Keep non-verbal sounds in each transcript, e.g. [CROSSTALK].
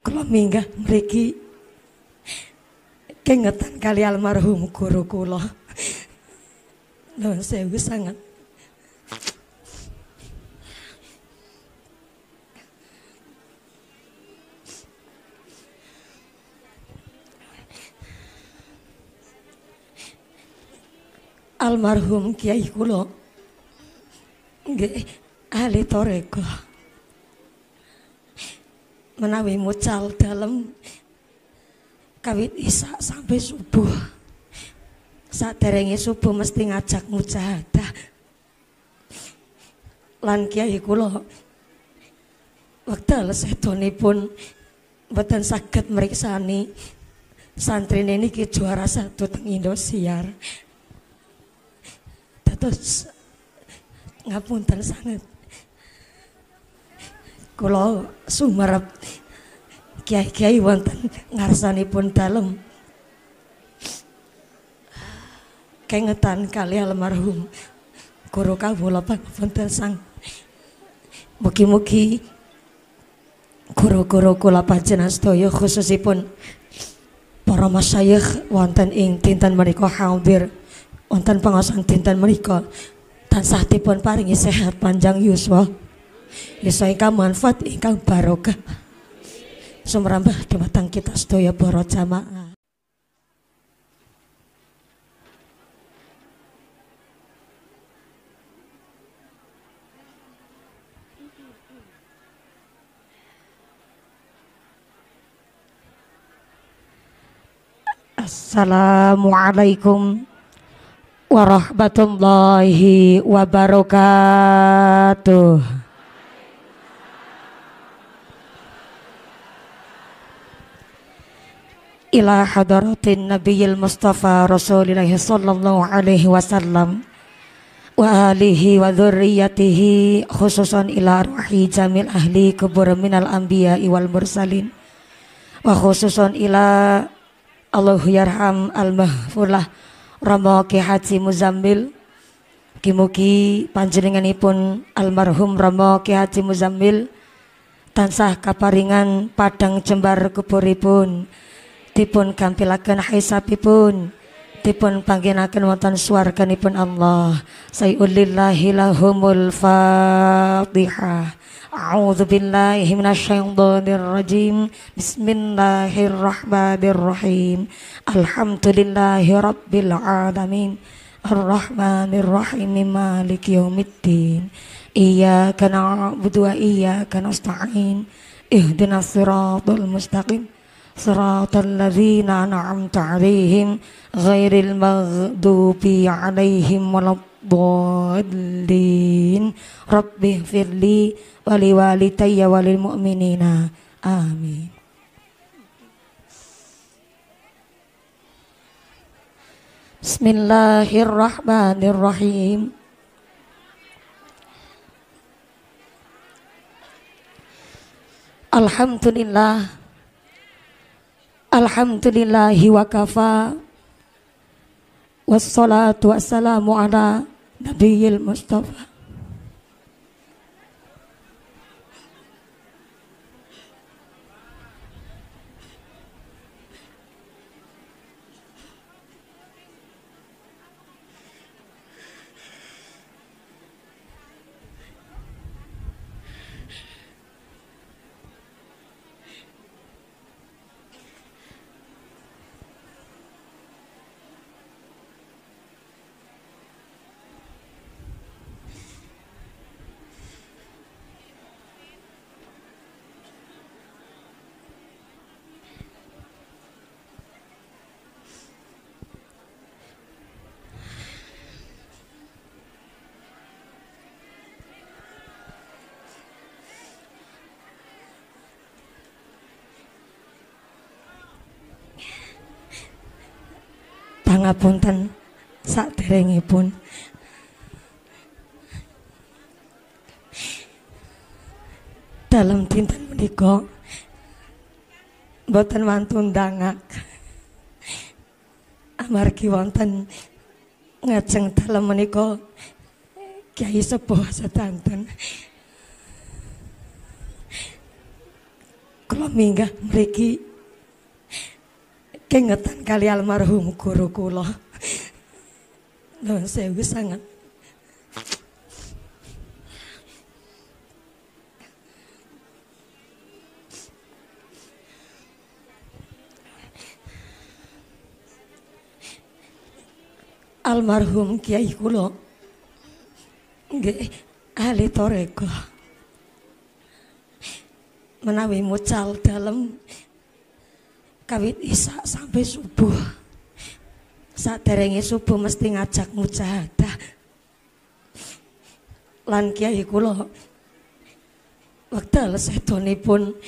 Kula minggah mriki kengetan kali almarhum guru kula. Nuwun sewu sangat. almarhum Kiai kula nggih ahli toreko menawi mucal dalam kawit isak sampai subuh saat terengi subuh mesti ngajak mujahadah lan kiai kula wekdal sedonipun mboten saged mriksani santri niki juara satu teng Indosiar terus ngapunten sangat kula sumerep kiai-kiai wonten ngarsanipun dalem kengetan kali almarhum guru kawula pangapunten sang mugi-mugi guru-guru kula panjenengan sedaya khususipun para masyayikh wonten ing dinten menika hadir wonten pengasan dinten menika tansah dipun paringi sehat panjang yuswa bisa ingkang manfaat ingkang barokah di matang kita sedaya para jamaah Assalamualaikum warahmatullahi wabarakatuh. ila hadratin nabiyil mustafa rasulillahi sallallahu alaihi wasallam wa alihi wa dhurriyyatihi khususan ila ruhi jamil ahli kubur minal anbiya wal mursalin wa khususan ila Allah yarham al mahfulah Ramaki Haji Muzammil Kimuki panjenenganipun almarhum Ramaki Haji Muzammil tansah kaparingan padang jembar kuburipun dipun kampilakan hisabipun dipun panggilakan wonten swarganipun Allah sayulillahi lahumul fatihah A'udzu billahi minasyaitonir rajim. Bismillahirrahmanirrahim. Alhamdulillahi rabbil alamin. Arrahmanirrahim malik yaumiddin. Iyyaka na'budu wa iyyaka nasta'in. Ihdinas siratal mustaqim. صراط الذين أنعمت عليهم غير المغضوب عليهم ولا الضالين رب اغفر لي ولوالدي وللمؤمنين آمين بسم الله الرحمن الرحيم الحمد لله Alhamdulillahi wa kafa Wassalatu wassalamu ala Nabiyil Mustafa pangapunten pun Dalam dinten meniko boten mantun dangak. Amargi wonten ngajeng dalam meniko Kiai Sepuh sedanten. Kula minggah mriki kengetan kali almarhum guru kula. Nuwun sewu sangat. almarhum Kiai Kulo, nggih ahli toreko menawi mucal dalem kawit isa sampai subuh saat derenge subuh mesti ngajak mujahadah lan kiai kula pun sedonipun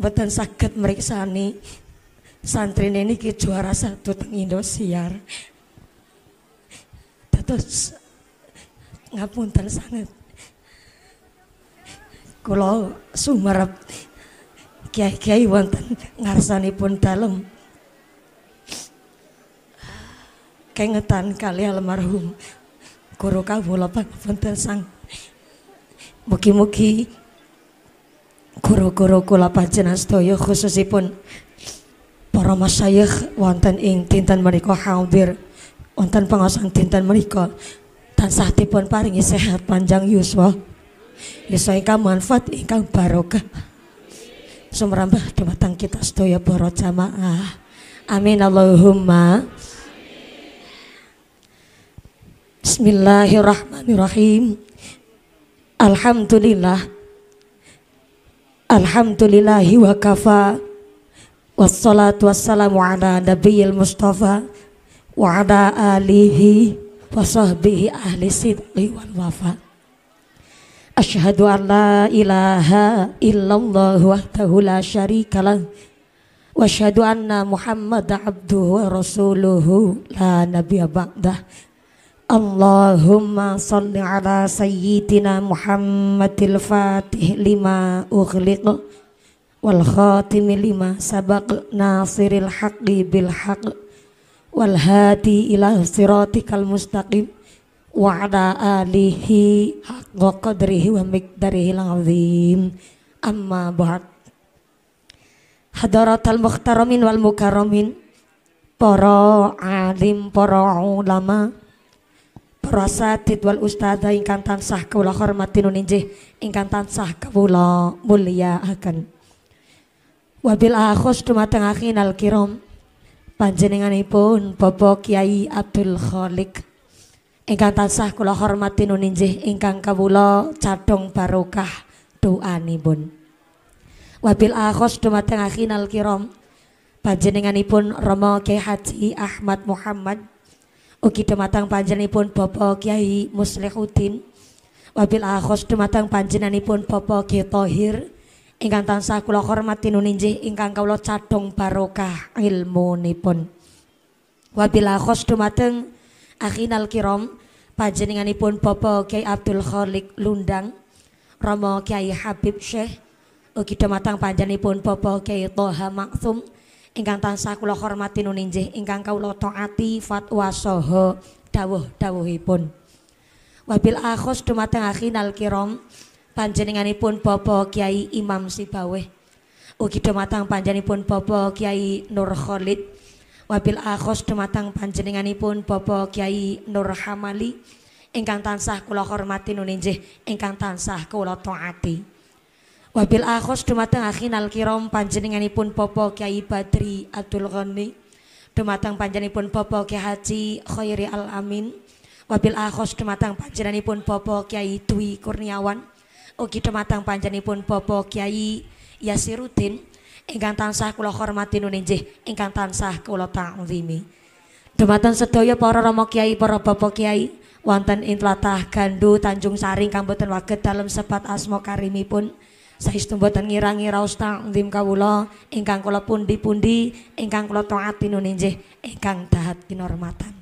mboten saged mriksani santri niki juara satu teng Indosiar dados ngapun tersangat. Kulo sumarap kiai-kiai wonten ngarsanipun dalem kengetan kali almarhum guru kawula pangapunten sang mugi-mugi guru-guru kula panjenengan sedaya khususipun para masyayikh wonten ing dinten menika hadir wonten pengosong dinten menika tansah dipun paringi sehat panjang yuswa yuswa ingkang manfaat ingkang barokah sumrambah dumateng kita sedaya para jamaah. Amin Allahumma. Bismillahirrahmanirrahim. Alhamdulillah. Alhamdulillahi wa kafa. Wassalatu wassalamu ala nabiyil mustafa wa ala alihi wa sahbihi ahli sidqi wal wafa. Ashadu an la ilaha illallah wa la sharika lah Wa ashadu anna muhammad abduhu rasuluhu la nabiya ba'dah Allahumma salli ala sayyidina muhammadil fatih lima ughliq Wal khatim lima sabak nasiril haqi bil haq Wal hati ila siratikal mustaqim wa alihi haqqa qadrihi wa miqdarihil azim amma ba'd hadaratal mukhtaramin wal mukaramin para alim para ulama para satid wal ustada ingkang tansah kula hormati nuninjih ingkang tansah mulia akan wabil akhos dumateng akhinal kiram panjenenganipun Bapak Kiai Abdul Khalik Ingkang tansah kula hormati nuninjih injih ingkang kawula cadhong barokah doanipun. Wabil akhos dumateng akhinal kiram panjenenganipun Rama Kyai Haji Ahmad Muhammad ugi dumateng panjenenganipun Bapak Kyai Muslihuddin wabil akhos dumateng panjenenganipun Bapak Kyai Tohir. ingkang tansah kula hormati nuninjih injih ingkang kawula cadhong barokah ilmunipun. Wabil akhos dumateng akhinal kiram panjenenganipun Bapak Kiai Abdul Khalik Lundang Romo Kiai Habib Syekh ugi dumateng panjenenganipun Bapak Kiai Toha Maksum ingkang tansah kula hormati nuninjih ingkang kawula taati fatwa saha dawuh-dawuhipun wabil akhos dumateng akhinal kiram panjenenganipun Bapak Kiai Imam Sibaweh ugi dumateng panjenenganipun Bapak Kiai Nur Khalid wabil akhos dumateng panjenenganipun Bapak Kiai Nur Hamali ingkang tansah kula hormati nuninjih ingkang tansah kula taati wabil akhos dumateng akhinal kiram panjenenganipun Bapak Kiai Badri Abdul Ghani dumateng panjenenganipun Bapak Kiai Haji Khairi Al Amin wabil akhos dumateng panjenenganipun Bapak Kiai Dwi Kurniawan ugi dumateng panjenenganipun Bapak Kiai Yasirudin ingkang tansah kula hormati nuninjih ingkang tansah kula ta'zimi dumateng sedaya para rama kiai para bapak kiai wonten ing tlatah Gandu Tanjung Saring kang boten waget dalem sepat asma karimipun saestu boten ngirangi raos ta'zim kawula ingkang kula pundi-pundi ingkang kula taati nuninjih ingkang dahat kinormatan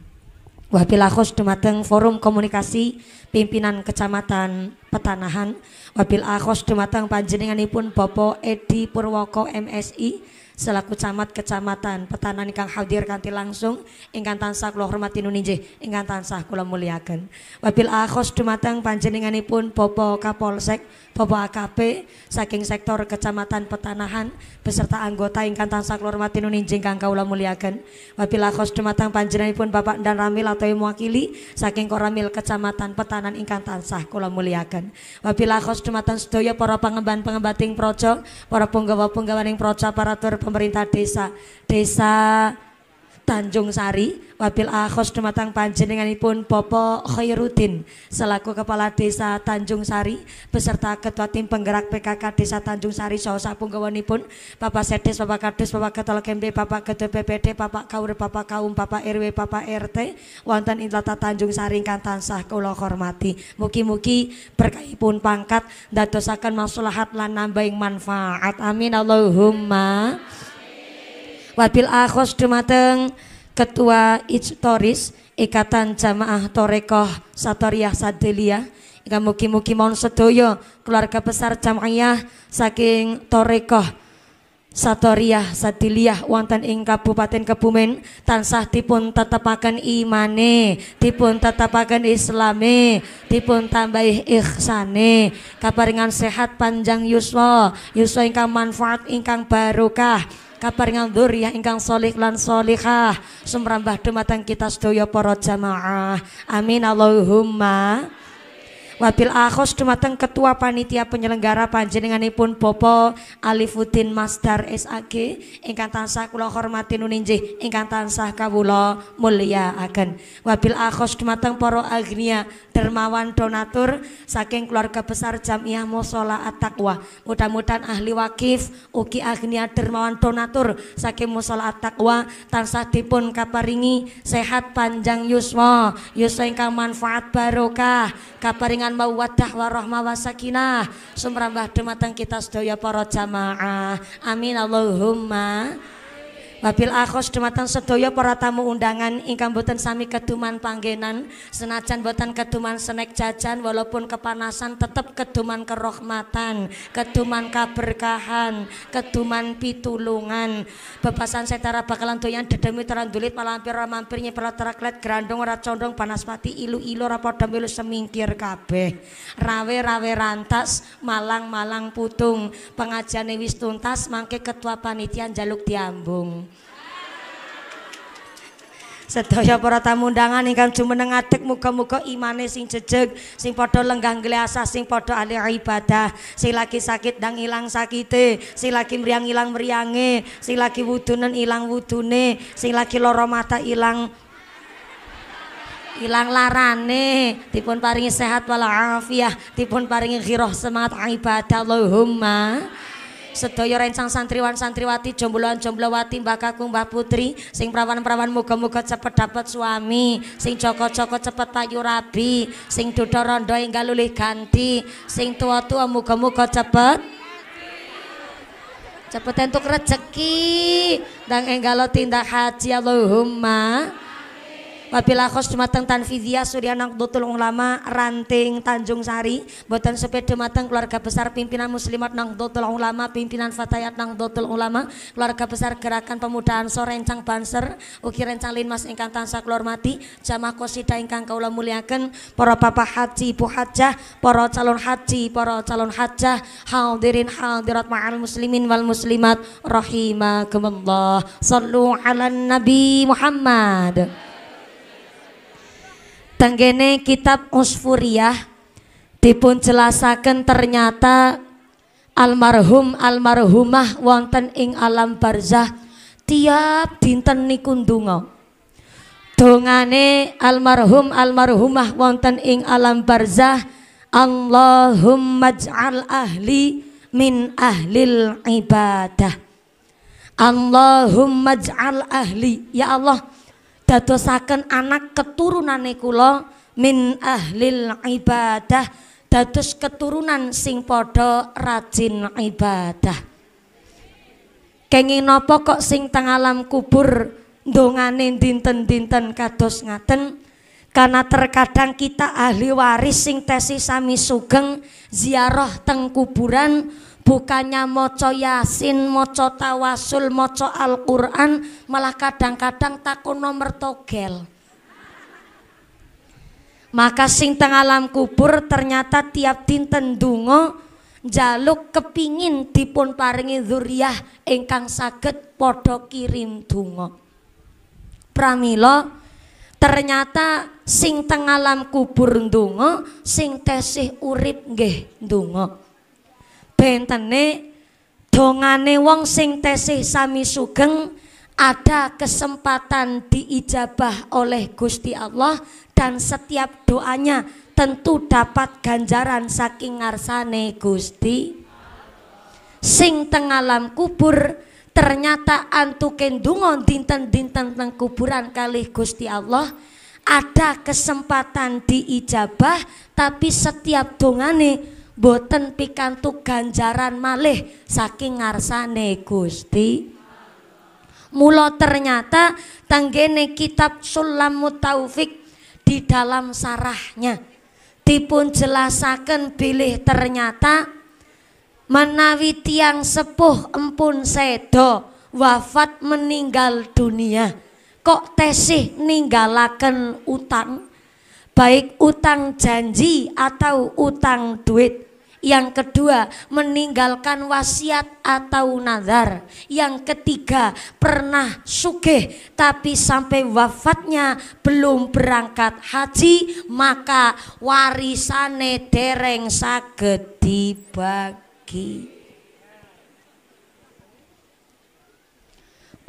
Wabil akhos dumateng forum komunikasi pimpinan kecamatan Petanahan Wabil akhos dumateng panjenenganipun Bopo Edi Purwoko MSI selaku camat kecamatan Petanahan ingkang hadir kanti langsung ingkang tansah kula hormati nuninjih ingkang tansah kula muliaken Wabil akhos dumateng panjenenganipun Bapak Kapolsek Bapak AKP saking sektor kecamatan Petanahan beserta anggota ingkang tansah kula hormati nun injing kang kawula mulyakaken. Wabila khos dumateng panjenenganipun Bapak dan Ramil atau mewakili saking Koramil Kecamatan Petanan ingkang tansah kula muliakan Wabila khos dumateng sedaya para pengemban pengembating projo, para penggawa punggawaning projo aparatur pemerintah desa, desa Tanjung Sari wabil akhos dumatang panjenenganipun Bapak Khairuddin selaku Kepala Desa Tanjung Sari beserta Ketua Tim Penggerak PKK Desa Tanjung Sari Sapung Kewanipun, Bapak Sedes, Bapak Kades, Bapak Ketua Kembe, Bapak Ketua BPD, Bapak Kaur, Bapak Kaum, Bapak RW, Bapak RT wonten ing Tanjung Sari ingkang tansah kula hormati. muki muki berkahipun pangkat ndadosaken masulahat lan nambah manfaat. Amin Allahumma wabil akhos dumateng ketua Ijtoris Ikatan Jamaah Torekoh Satoriah Sadelia Ika Muki Muki mohon sedoyo keluarga besar jamaah saking Torekoh Satoriah Sadiliah wonten ing Kabupaten Kebumen tansah dipun tetepaken imane, dipun tetepaken islame, dipun tambahih ihsane, kaparingan sehat panjang yuswa, yuswa ingkang manfaat ingkang barokah kaparingan ya ingkang sholih lan sholihah sumrambah dumateng kita sedaya para jamaah amin Allahumma Wabil akhos dumateng Ketua Panitia Penyelenggara panjenenganipun Bopo Alifuddin Masdar SAG ingkang tansah kula hormati nuninjih ingkang tansah mulia agen. Wabil akhos dumateng poro agnia dermawan donatur saking keluarga besar Jamiah mosola at Mudah-mudahan ahli wakif uki agnia dermawan donatur saking mosola atakwa, tansah dipun kaparingi sehat panjang yuswa, yuswa ingkang manfaat barokah, kaparingan paringan mawaddah warahmah wasakinah sumrambah dumateng kita sedaya para jamaah amin Allahumma Wabil akhos dumatan sedaya para tamu undangan ingkang boten sami keduman panggenan senajan boten keduman senek jajan walaupun kepanasan tetap keduman kerohmatan, keduman kaberkahan, keduman pitulungan. Bebasan setara bakalan doyan dedemi terandulit malampir ora mampir nyepel teraklet gerandung ora condong mati ilu-ilu ora semingkir kabeh. Rawe-rawe rantas malang-malang putung. pengajian wis tuntas mangke ketua panitian jaluk diambung. Sedaya para tamu undangan ingkang jumeneng adek muga-muga imane sing jejeg, sing padha lenggang gleasah, sing padha ahli ibadah, sing lagi sakit dang ilang sakite, sing lagi mriyang ilang mriyange, sing lagi wudunen ilang wudune, sing lagi lara mata ilang ilang larane dipun paringi sehat wal afiah dipun paringi ghirah semangat ibadah Allahumma Sedaya rencang santriwan santriwati, jombloan jomblowati, mbak Kakung, mbak Putri, sing prawan-prawan muga-muga cepet dapat suami, sing joko-joko cepet payu rabi, sing dodho rondo enggal lulih ganti, sing tua-tua muga-muga cepet cepet entuk rezeki dan enggalo tindak haji Allahumma Wabila khos dumateng Tanfidhia Suryanang Dutul Ulama Ranting Tanjung Sari Buatan sepeda dumateng keluarga besar pimpinan muslimat Nang Dutul Ulama Pimpinan Fatayat Nang Dutul Ulama Keluarga besar gerakan pemuda Ansor Rencang Banser uki Rencang Linmas Ingkang Tansa Keluar Mati Jamah Kosida Ingkang Kaula muliakan poro Bapak Haji Ibu Hajah Para calon haji poro calon hajah Haldirin haldirat ma'al muslimin wal muslimat rahimah Rahimakumullah Sallu ala Nabi Muhammad Tenggene kitab Usfuriyah dipun jelasaken ternyata almarhum almarhumah wonten ing alam barzah tiap dinten niku ndonga. Dongane almarhum almarhumah wonten ing alam barzah Allahumma ja'al ahli min ahlil ibadah. Allahumma ja'al ahli ya Allah dadosaken anak keturunane kula min ahlil ibadah dados keturunan sing padha rajin ibadah kenging napa kok sing teng alam kubur ndongane dinten-dinten kados ngaten karena terkadang kita ahli waris sing tesi sami sugeng ziarah teng kuburan bukannya moco yasin moco tawasul moco Al-Quran malah kadang-kadang takut nomor togel maka sing teng alam kubur ternyata tiap dinten dungo jaluk kepingin dipun paringi zuriyah ingkang saged podo kirim dungo pramilo ternyata sing teng alam kubur dungo sing tesih urip nggih dungo bentene dongane wong sing tesih sami sugeng ada kesempatan diijabah oleh Gusti Allah dan setiap doanya tentu dapat ganjaran saking ngarsane Gusti sing teng alam kubur ternyata antu dungon dinten-dinten teng kuburan kali Gusti Allah ada kesempatan diijabah tapi setiap dongane boten pikantuk ganjaran malih saking ngarsane Gusti Mula ternyata tanggene kitab Sulamut Taufik di dalam sarahnya dipun jelasaken pilih ternyata menawi tiang sepuh empun sedo wafat meninggal dunia kok tesih ninggalaken utang baik utang janji atau utang duit yang kedua, meninggalkan wasiat atau nazar. Yang ketiga, pernah sugih tapi sampai wafatnya belum berangkat haji, maka warisane dereng saged dibagi.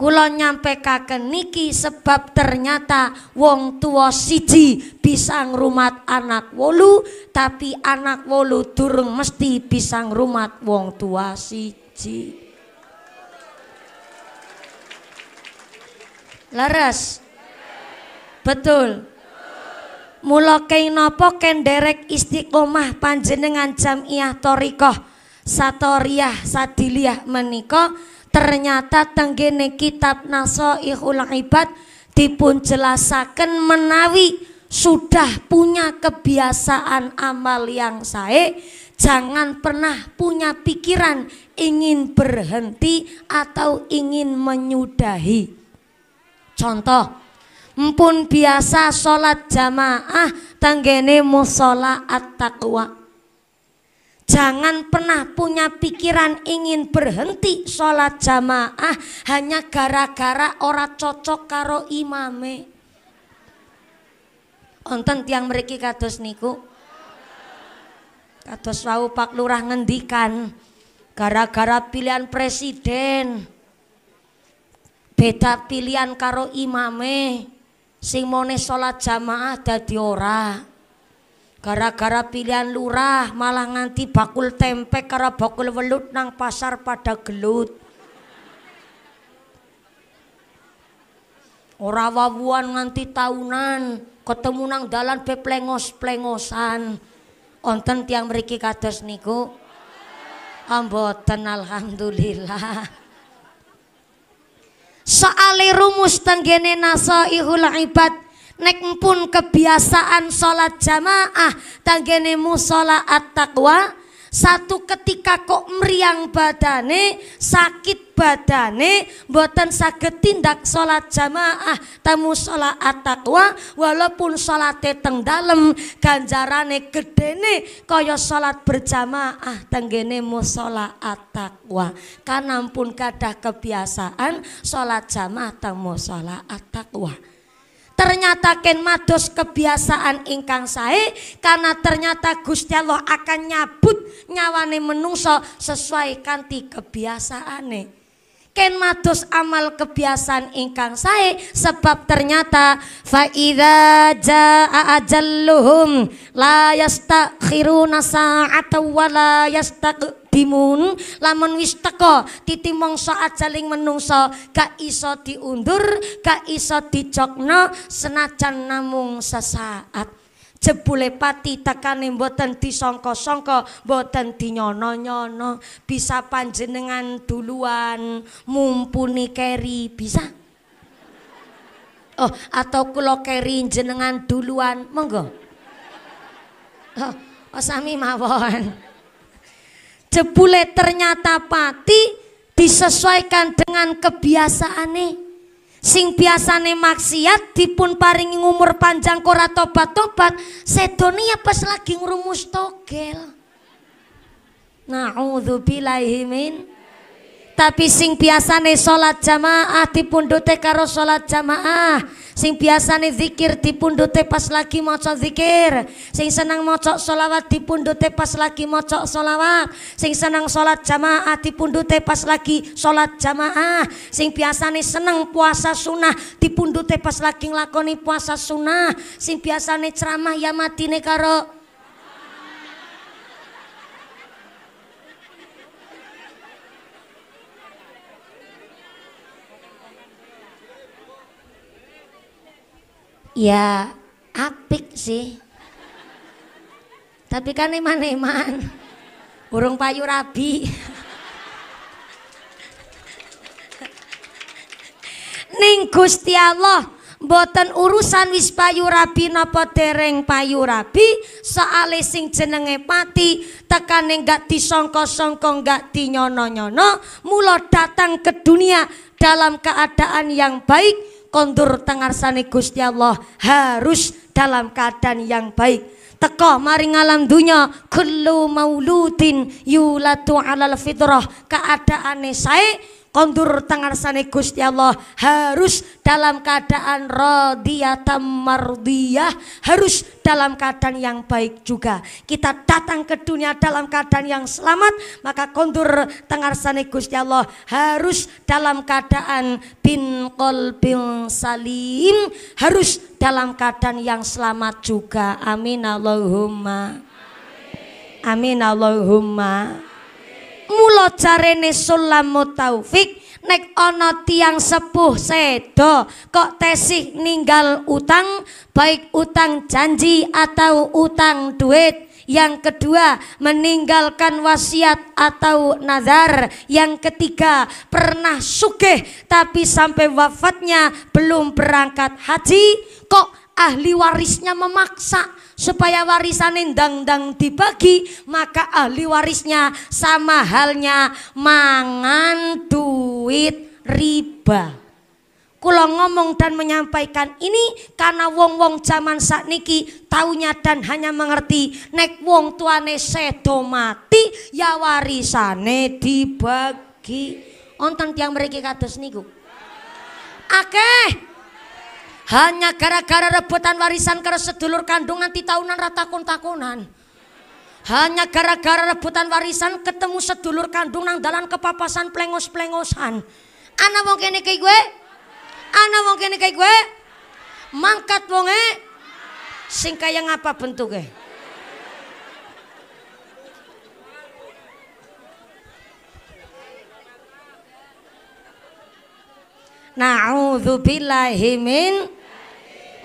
Kula nyampekaken niki sebab ternyata wong tua siji bisa ngrumat anak wolu, tapi anak wolu durung mesti bisa ngrumat wong tua siji. Leres. Betul. Mula kenapa derek istiqomah panjenengan jamiah torikoh satoriah sadiliah menikoh ternyata tenggene kitab Nasoihul Ibad dipun jelasaken menawi sudah punya kebiasaan amal yang sae jangan pernah punya pikiran ingin berhenti atau ingin menyudahi contoh mpun biasa sholat jamaah tanggene musola at-taqwa Jangan pernah punya pikiran ingin berhenti sholat jamaah hanya gara-gara ora cocok karo imame. Onten tiang meriki kados niku. Kados wau Pak Lurah ngendikan gara-gara pilihan presiden. Beda pilihan karo imame. Sing mone sholat jamaah dadi ora. Gara-gara pilihan lurah malah nganti bakul tempe karena bakul welut nang pasar pada gelut. Ora wawuan nganti tahunan, ketemu nang dalan be plengos-plengosan. Onten tiang meriki kados niku. Amboten alhamdulillah. Soale rumus tenggene nasaihul ibad nek pun kebiasaan sholat jamaah tanggene musola at taqwa satu ketika kok meriang badane sakit badane buatan sakit tindak sholat jamaah tamu sholat taqwa walaupun sholat teng dalam ganjarane gedene koyo sholat berjamaah sholat musala taqwa kanampun kadah kebiasaan sholat jamaah teng sholat taqwa ternyata ken mados kebiasaan ingkang sae karena ternyata Gusti Allah akan nyabut nyawane menungso sesuai kanti kebiasaane ken matus amal kebiasaan ingkang sae sebab ternyata faida jaa ajalluhum la yastakhiruna sa'ata wa la yastaq lamun wis teko titi mangsa ajaling menungso ka iso diundur ka iso dicokno senajan namung sesaat jebule pati tekane mboten disangka-sangka mboten dinyono-nyono bisa panjenengan duluan mumpuni keri bisa oh atau kula keri jenengan duluan monggo oh, oh mawon jebule ternyata pati disesuaikan dengan kebiasaan nih sing biasane maksiat dipun paringi umur panjang kora tobat-tobat sedonia ya pas lagi ngrumus togel naudzubillahi tapi sing biasane sholat jamaah tipun karo sholat jamaah Sing biasane zikir dipundhute pas lagi maca zikir. Sing senang maca solawat dipundhute pas lagi maca solawat. Sing senang salat jamaah dipundhute pas lagi salat jamaah. Sing biasane seneng puasa sunah dipundhute pas lagi nglakoni puasa sunah. Sing biasane ceramah ya matine karo Ya apik sih. Tapi kan eman-eman. Burung payu rabi. Ning Gusti Allah boten urusan wis payu rabi napa dereng payu rabi soale sing jenenge pati tekane gak disongko-songko gak dinyono-nyono mula datang ke dunia dalam keadaan yang baik kondur sani Gusti Allah harus dalam keadaan yang baik teko maring alam dunya kullu mauludin yulatu alal fitrah keadaan saya kondur tangarsane Gusti Allah harus dalam keadaan radiyatam mardiyah harus dalam keadaan yang baik juga kita datang ke dunia dalam keadaan yang selamat maka kondur tangarsane Gusti Allah harus dalam keadaan bin qalbin salim harus dalam keadaan yang selamat juga amin Allahumma amin, amin Allahumma mulo carene sulamut taufik nek ono tiang sepuh sedo kok tesih ninggal utang baik utang janji atau utang duit yang kedua meninggalkan wasiat atau nazar yang ketiga pernah sugih tapi sampai wafatnya belum berangkat haji kok ahli warisnya memaksa supaya warisan dang-dang dibagi maka ahli warisnya sama halnya mangan duit riba Kulo ngomong dan menyampaikan ini karena wong-wong zaman saat niki taunya dan hanya mengerti nek wong tuane sedo mati ya warisane dibagi. Onten tiang mereka kados niku. Akeh hanya gara-gara rebutan warisan karo sedulur kandung nanti tahunan ratakon-takonan. Hanya gara-gara rebutan warisan ketemu sedulur kandung nang dalan kepapasan plengos-plengosan. Ana wong kene kaya gue? Ana wong kene kaya gue? Mangkat wonge sing kaya ngapa bentuke? Na'udzubillahi min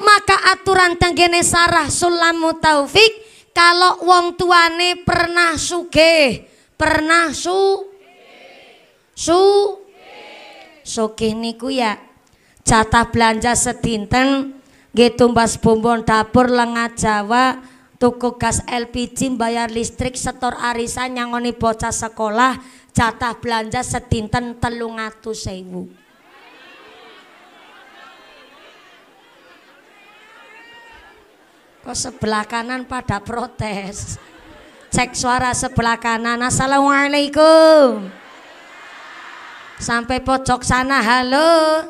maka aturan tenggene sarah sulamu taufik kalau wong tuane pernah suge, pernah su su suge niku ya jatah belanja sedinten gitu tumbas bombon dapur lengah Jawa tuku gas LPG bayar listrik setor arisan yang nyangoni bocah sekolah jatah belanja sedinten telung atus sewu Kok sebelah kanan pada protes. Cek suara sebelah kanan. Assalamualaikum. Sampai pojok sana halo.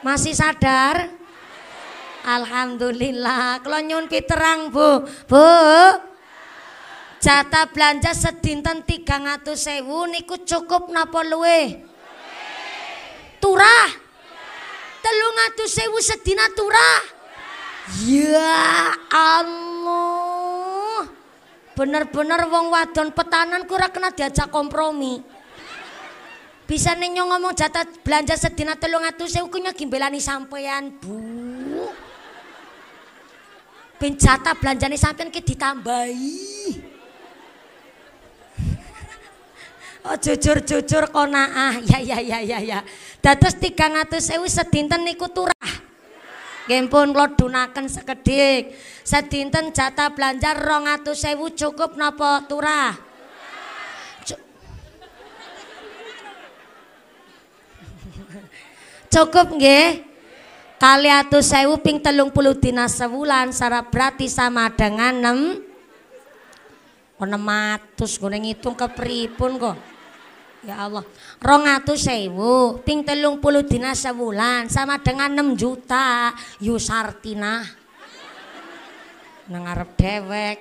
Masih sadar? Alhamdulillah. Kalau nyun terang bu, bu. Jatah belanja sedinten tiga ngatus sewu niku cukup napa luwe? Turah. Telung ngatus sewu sedina turah. Ya Allah. Bener-bener wong wadon petanan ku ora kena diajak kompromi. Bisa nenyo ngomong jatah belanja sedina telung atu sewu ku gimbelani sampeyan Bu. Ben jatah nih sampean ke ditambahi. [LAUGHS] Oh jujur-jujur konaah. Ya ya ya ya ya. Dados 300.000 sedinten niku turah. Nggih pun kula dunaken sekedik, Sedinten jatah belanja 200.000 cukup nopo turah? Cukup nggih. Kali atus sewu ping telung puluh dina sewulan Sarap berarti sama dengan 6 Oh 600 gue ngitung kepripun kok Ya Allah, rongatus sewu, ping telung puluh dina sebulan sama dengan 6 juta yusartina. Nengarep dewek.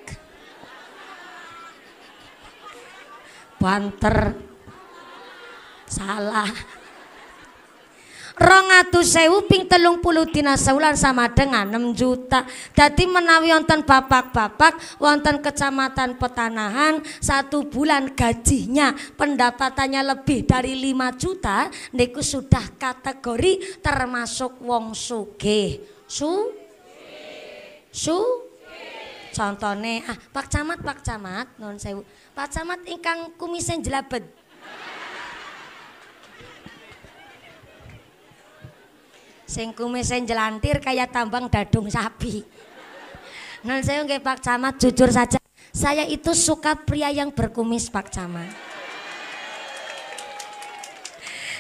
Banter. Salah sewu ping puluh dina sewulan sama dengan enam juta. Jadi menawi wonten bapak-bapak wonten kecamatan petanahan satu bulan gajinya pendapatannya lebih dari lima juta niku sudah kategori termasuk wong suge, Su Su Contohnya ah Pak Camat Pak Camat non sewu Pak Camat ingkang kumisen jelabet Sing kumise jelantir kayak tambang dadung sapi. Nah saya nggak Pak Camat jujur saja, saya itu suka pria yang berkumis Pak Camat.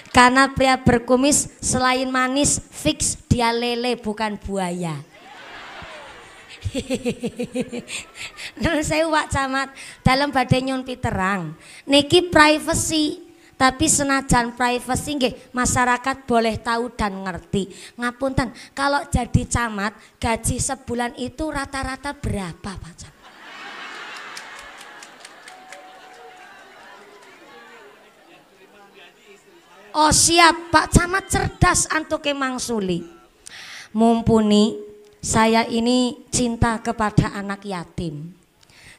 Karena pria berkumis selain manis fix dia lele bukan buaya. [LAUGHS] Nun saya Pak Camat dalam badai nyun piterang. Niki privacy tapi senajan privacy nggih, masyarakat boleh tahu dan ngerti. Ngapunten, kalau jadi camat gaji sebulan itu rata-rata berapa, Pak Camat? Oh siap Pak Camat cerdas antuke sulit Mumpuni saya ini cinta kepada anak yatim.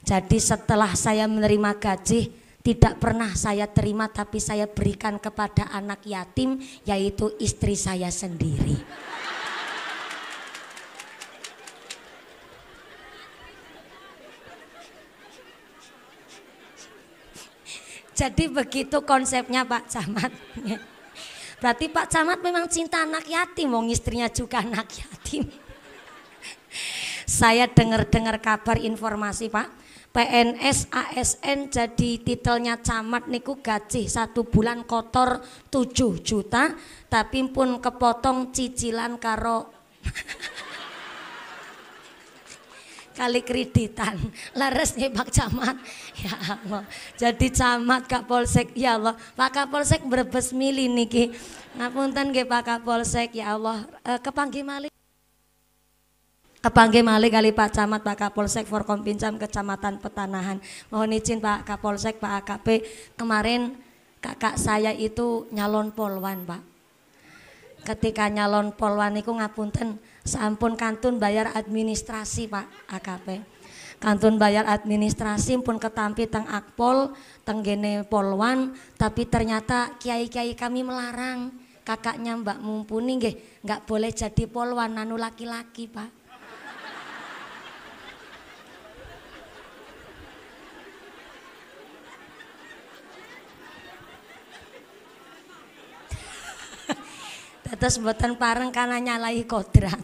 Jadi setelah saya menerima gaji, tidak pernah saya terima tapi saya berikan kepada anak yatim yaitu istri saya sendiri. [LAUGHS] Jadi begitu konsepnya Pak Camat. [LAUGHS] Berarti Pak Camat memang cinta anak yatim, mau istrinya juga anak yatim. [LAUGHS] Saya dengar-dengar kabar informasi Pak, PNS ASN jadi titelnya camat niku gaji satu bulan kotor 7 juta tapi pun kepotong cicilan karo [LAUGHS] kali kreditan laras nyebak Camat ya Allah jadi camat Kak Polsek ya Allah Pak Kapolsek berbes milih niki ngapunten nggih Pak Kapolsek ya Allah e, eh, kepanggi mali Kepanggil malih kali Pak Camat, Pak Kapolsek, Forkom Pincam, Kecamatan Petanahan. Mohon izin Pak Kapolsek, Pak AKP, kemarin kakak saya itu nyalon polwan Pak. Ketika nyalon polwan itu ngapunten, sampun kantun bayar administrasi Pak AKP. Kantun bayar administrasi pun ketampi teng akpol, teng gene polwan, tapi ternyata kiai-kiai kami melarang kakaknya Mbak Mumpuni nggak boleh jadi polwan nanu laki-laki Pak terus buatan pareng karena nyalahi kodrat.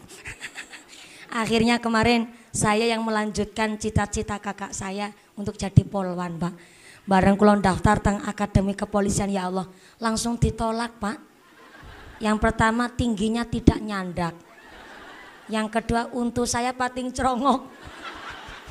[LAUGHS] Akhirnya kemarin saya yang melanjutkan cita-cita kakak saya untuk jadi polwan, Pak. Bareng kulon daftar tentang Akademi Kepolisian ya Allah, langsung ditolak, Pak. Yang pertama tingginya tidak nyandak. Yang kedua untuk saya pating cerongok.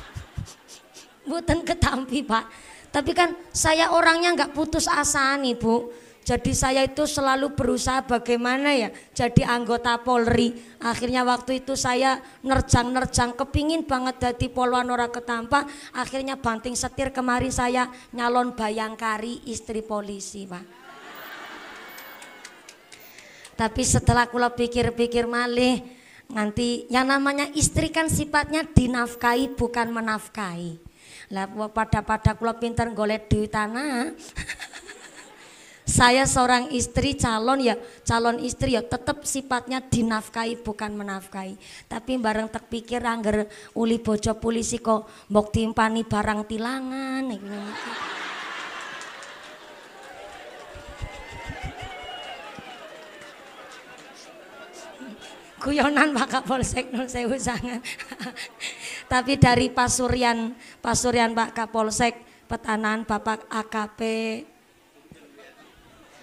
[LAUGHS] Bukan ketampi, Pak. Tapi kan saya orangnya nggak putus asa nih, Bu jadi saya itu selalu berusaha bagaimana ya jadi anggota Polri. Akhirnya waktu itu saya nerjang-nerjang kepingin banget jadi polwan ora ketampa. Akhirnya banting setir kemarin saya nyalon bayangkari istri polisi Pak. Tapi setelah kula pikir-pikir malih nanti yang namanya istri kan sifatnya dinafkahi bukan menafkahi. Lah pada pada kula pinter golek duit tanah. [LAUGHS] saya seorang istri calon ya calon istri ya tetap sifatnya dinafkahi bukan menafkahi tapi bareng terpikir angger uli bojo polisi kok mbok timpani barang tilangan guyonan Pak Kapolsek Nur Sewu sangat. Tapi dari pasurian Suryan Pak Kapolsek, petanan Bapak AKP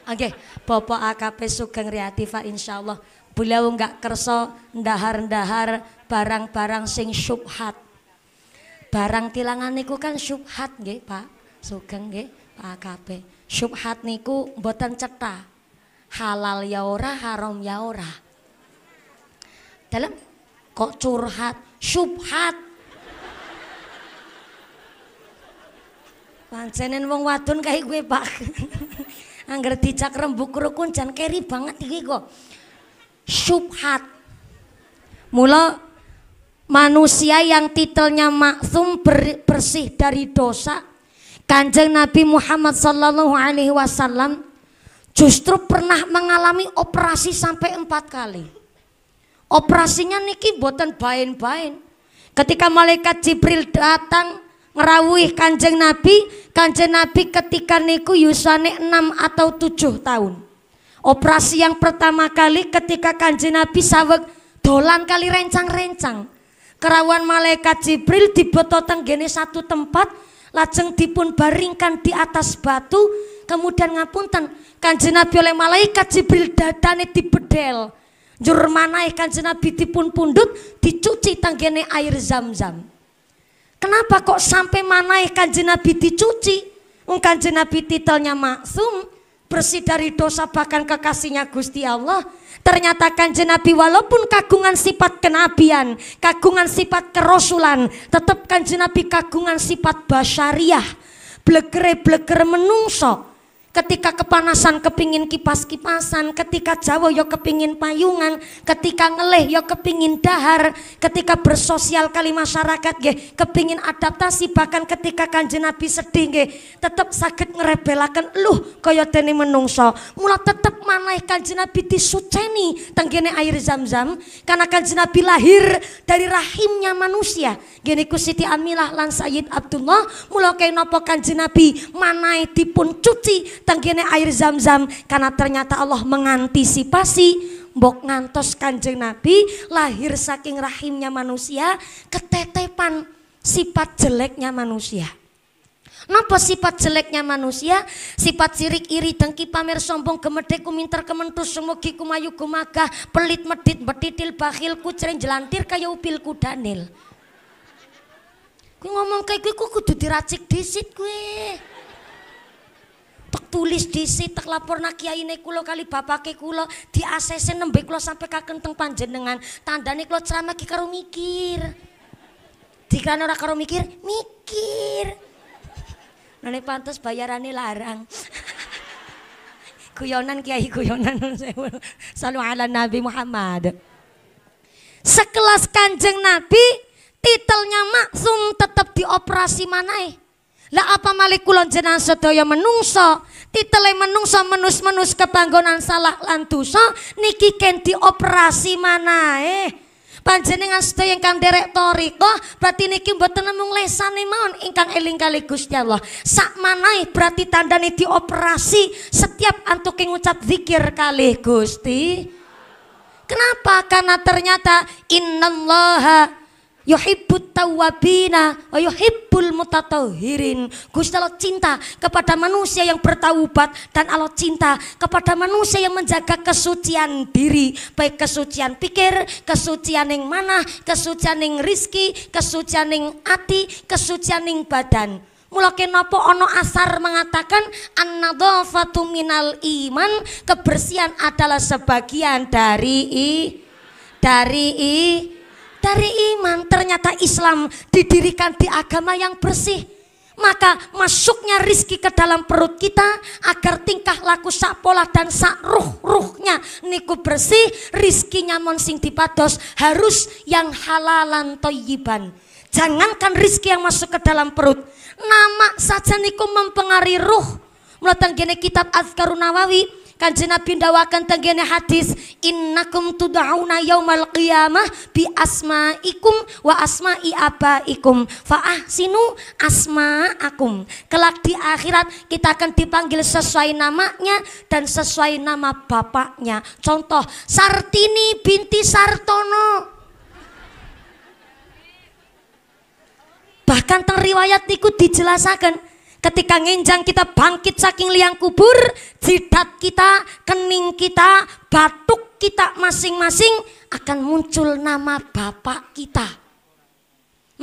Oke, Bopo AKP Sugeng Riatifa insya Allah beliau nggak kerso ndahar-ndahar barang-barang sing syubhat. Barang tilangan niku kan syubhat nggih, Pak Sugeng nggih, Pak AKP. Syubhat niku mboten cetha. Halal ya ora, haram ya ora. Dalam kok curhat, syubhat. Pancenen wong wadon kayak gue, Pak. [LAUGHS] Angger dicak rembuk rukun jan keri banget iki kok. Syubhat. Mula manusia yang titelnya maksum bersih dari dosa Kanjeng Nabi Muhammad Sallallahu Alaihi Wasallam justru pernah mengalami operasi sampai empat kali. Operasinya niki boten bain-bain. Ketika malaikat Jibril datang ngerawuh Kanjeng Nabi, Kanjeng Nabi ketika niku yusane enam atau tujuh tahun. Operasi yang pertama kali ketika Kanjeng Nabi sawek dolan kali rencang-rencang. Kerawan malaikat Jibril dibeto tenggene satu tempat, lajeng dipun baringkan di atas batu, kemudian ngapunten Kanjeng Nabi oleh malaikat Jibril dadane dibedel. bedel. manaih Kanjeng Nabi dipun pundut dicuci tenggene air Zam-zam. Kenapa kok sampai mana kanjeng Nabi dicuci? Ung kanjeng titelnya maksum, bersih dari dosa bahkan kekasihnya Gusti Allah. Ternyata kanjeng Nabi walaupun kagungan sifat kenabian, kagungan sifat kerosulan, tetap kanjeng Nabi kagungan sifat basyariah, Blegere-blegere menungso ketika kepanasan kepingin kipas-kipasan, ketika Jawa yo kepingin payungan, ketika ngeleh yo kepingin dahar, ketika bersosial kali masyarakat nggih kepingin adaptasi bahkan ketika Kanjeng Nabi sedih nggih tetap sakit ngerebelakan, luh kaya dene menungso. mulai tetap maneh Kanjeng Nabi disuceni tenggene air Zam-zam karena Kanjeng Nabi lahir dari rahimnya manusia. ku Siti Amilah lan Sayyid Abdullah mula kaya nopo Kanjeng Nabi manae dipun cuci Tangkine air zam-zam karena ternyata Allah mengantisipasi mbok ngantos kanjeng Nabi lahir saking rahimnya manusia ketetepan sifat jeleknya manusia. Napa sifat jeleknya manusia? Sifat sirik iri dengki pamer sombong gemedek kuminter kementus semogi kumayu gumagah pelit medit betitil bakhil kucering jelantir kaya upil kudanil. Kuwi ngomong kayak gue kuwi kudu diracik disit kuwi tak tulis di dhisik tak lapor kiai ini kulo kali bapak ke kulo di ACC nembe kula sampe kakenteng panjenengan nih kulo ceramah ki karo mikir dikane ora karo mikir mikir nane pantas bayarane larang kuyonan [LAUGHS] kiai kuyonan, selalu [LAUGHS] ala nabi Muhammad sekelas kanjeng nabi titelnya maksum tetap dioperasi mana? Lah apa malih kula jenengan sedaya menungso, titele menungso menus-menus kepanggonan salah lan dosa niki kenti operasi mana Eh. Panjenengan sedaya ingkang derek toriko berarti niki mboten lesan lesane mawon ingkang eling kali Gusti Allah. Sak manae berarti tandane dioperasi setiap antuking ucap zikir kali Gusti. Kenapa? Karena ternyata innallaha yuhibbut tawabina wa yuhibbul mutatahirin Gusti Allah cinta kepada manusia yang bertaubat dan Allah cinta kepada manusia yang menjaga kesucian diri, baik kesucian pikir, kesucian yang mana, kesucian yang rizki, kesucian yang hati, kesucian yang badan. Mula kenapa ono asar mengatakan an-nadhafatu minal iman, kebersihan adalah sebagian dari i dari i dari iman ternyata Islam didirikan di agama yang bersih. Maka masuknya rizki ke dalam perut kita agar tingkah laku sak pola dan sak ruh ruhnya niku bersih, rizkinya monsing dipados harus yang halalan toyiban. Jangankan rizki yang masuk ke dalam perut, nama saja niku mempengaruhi ruh. melatang gene kitab Azkarun Nawawi Kanjeng Nabi ndawakan tenggene hadis innakum tud'auna yaumal qiyamah bi asma'ikum wa asma'i abaikum fa ahsinu asma'akum. Kelak di akhirat kita akan dipanggil sesuai namanya dan sesuai nama bapaknya. Contoh Sartini binti Sartono. Bahkan teng riwayat niku dijelasaken Ketika nginjang kita bangkit saking liang kubur, jidat kita, kening kita, batuk kita masing-masing akan muncul nama Bapak kita.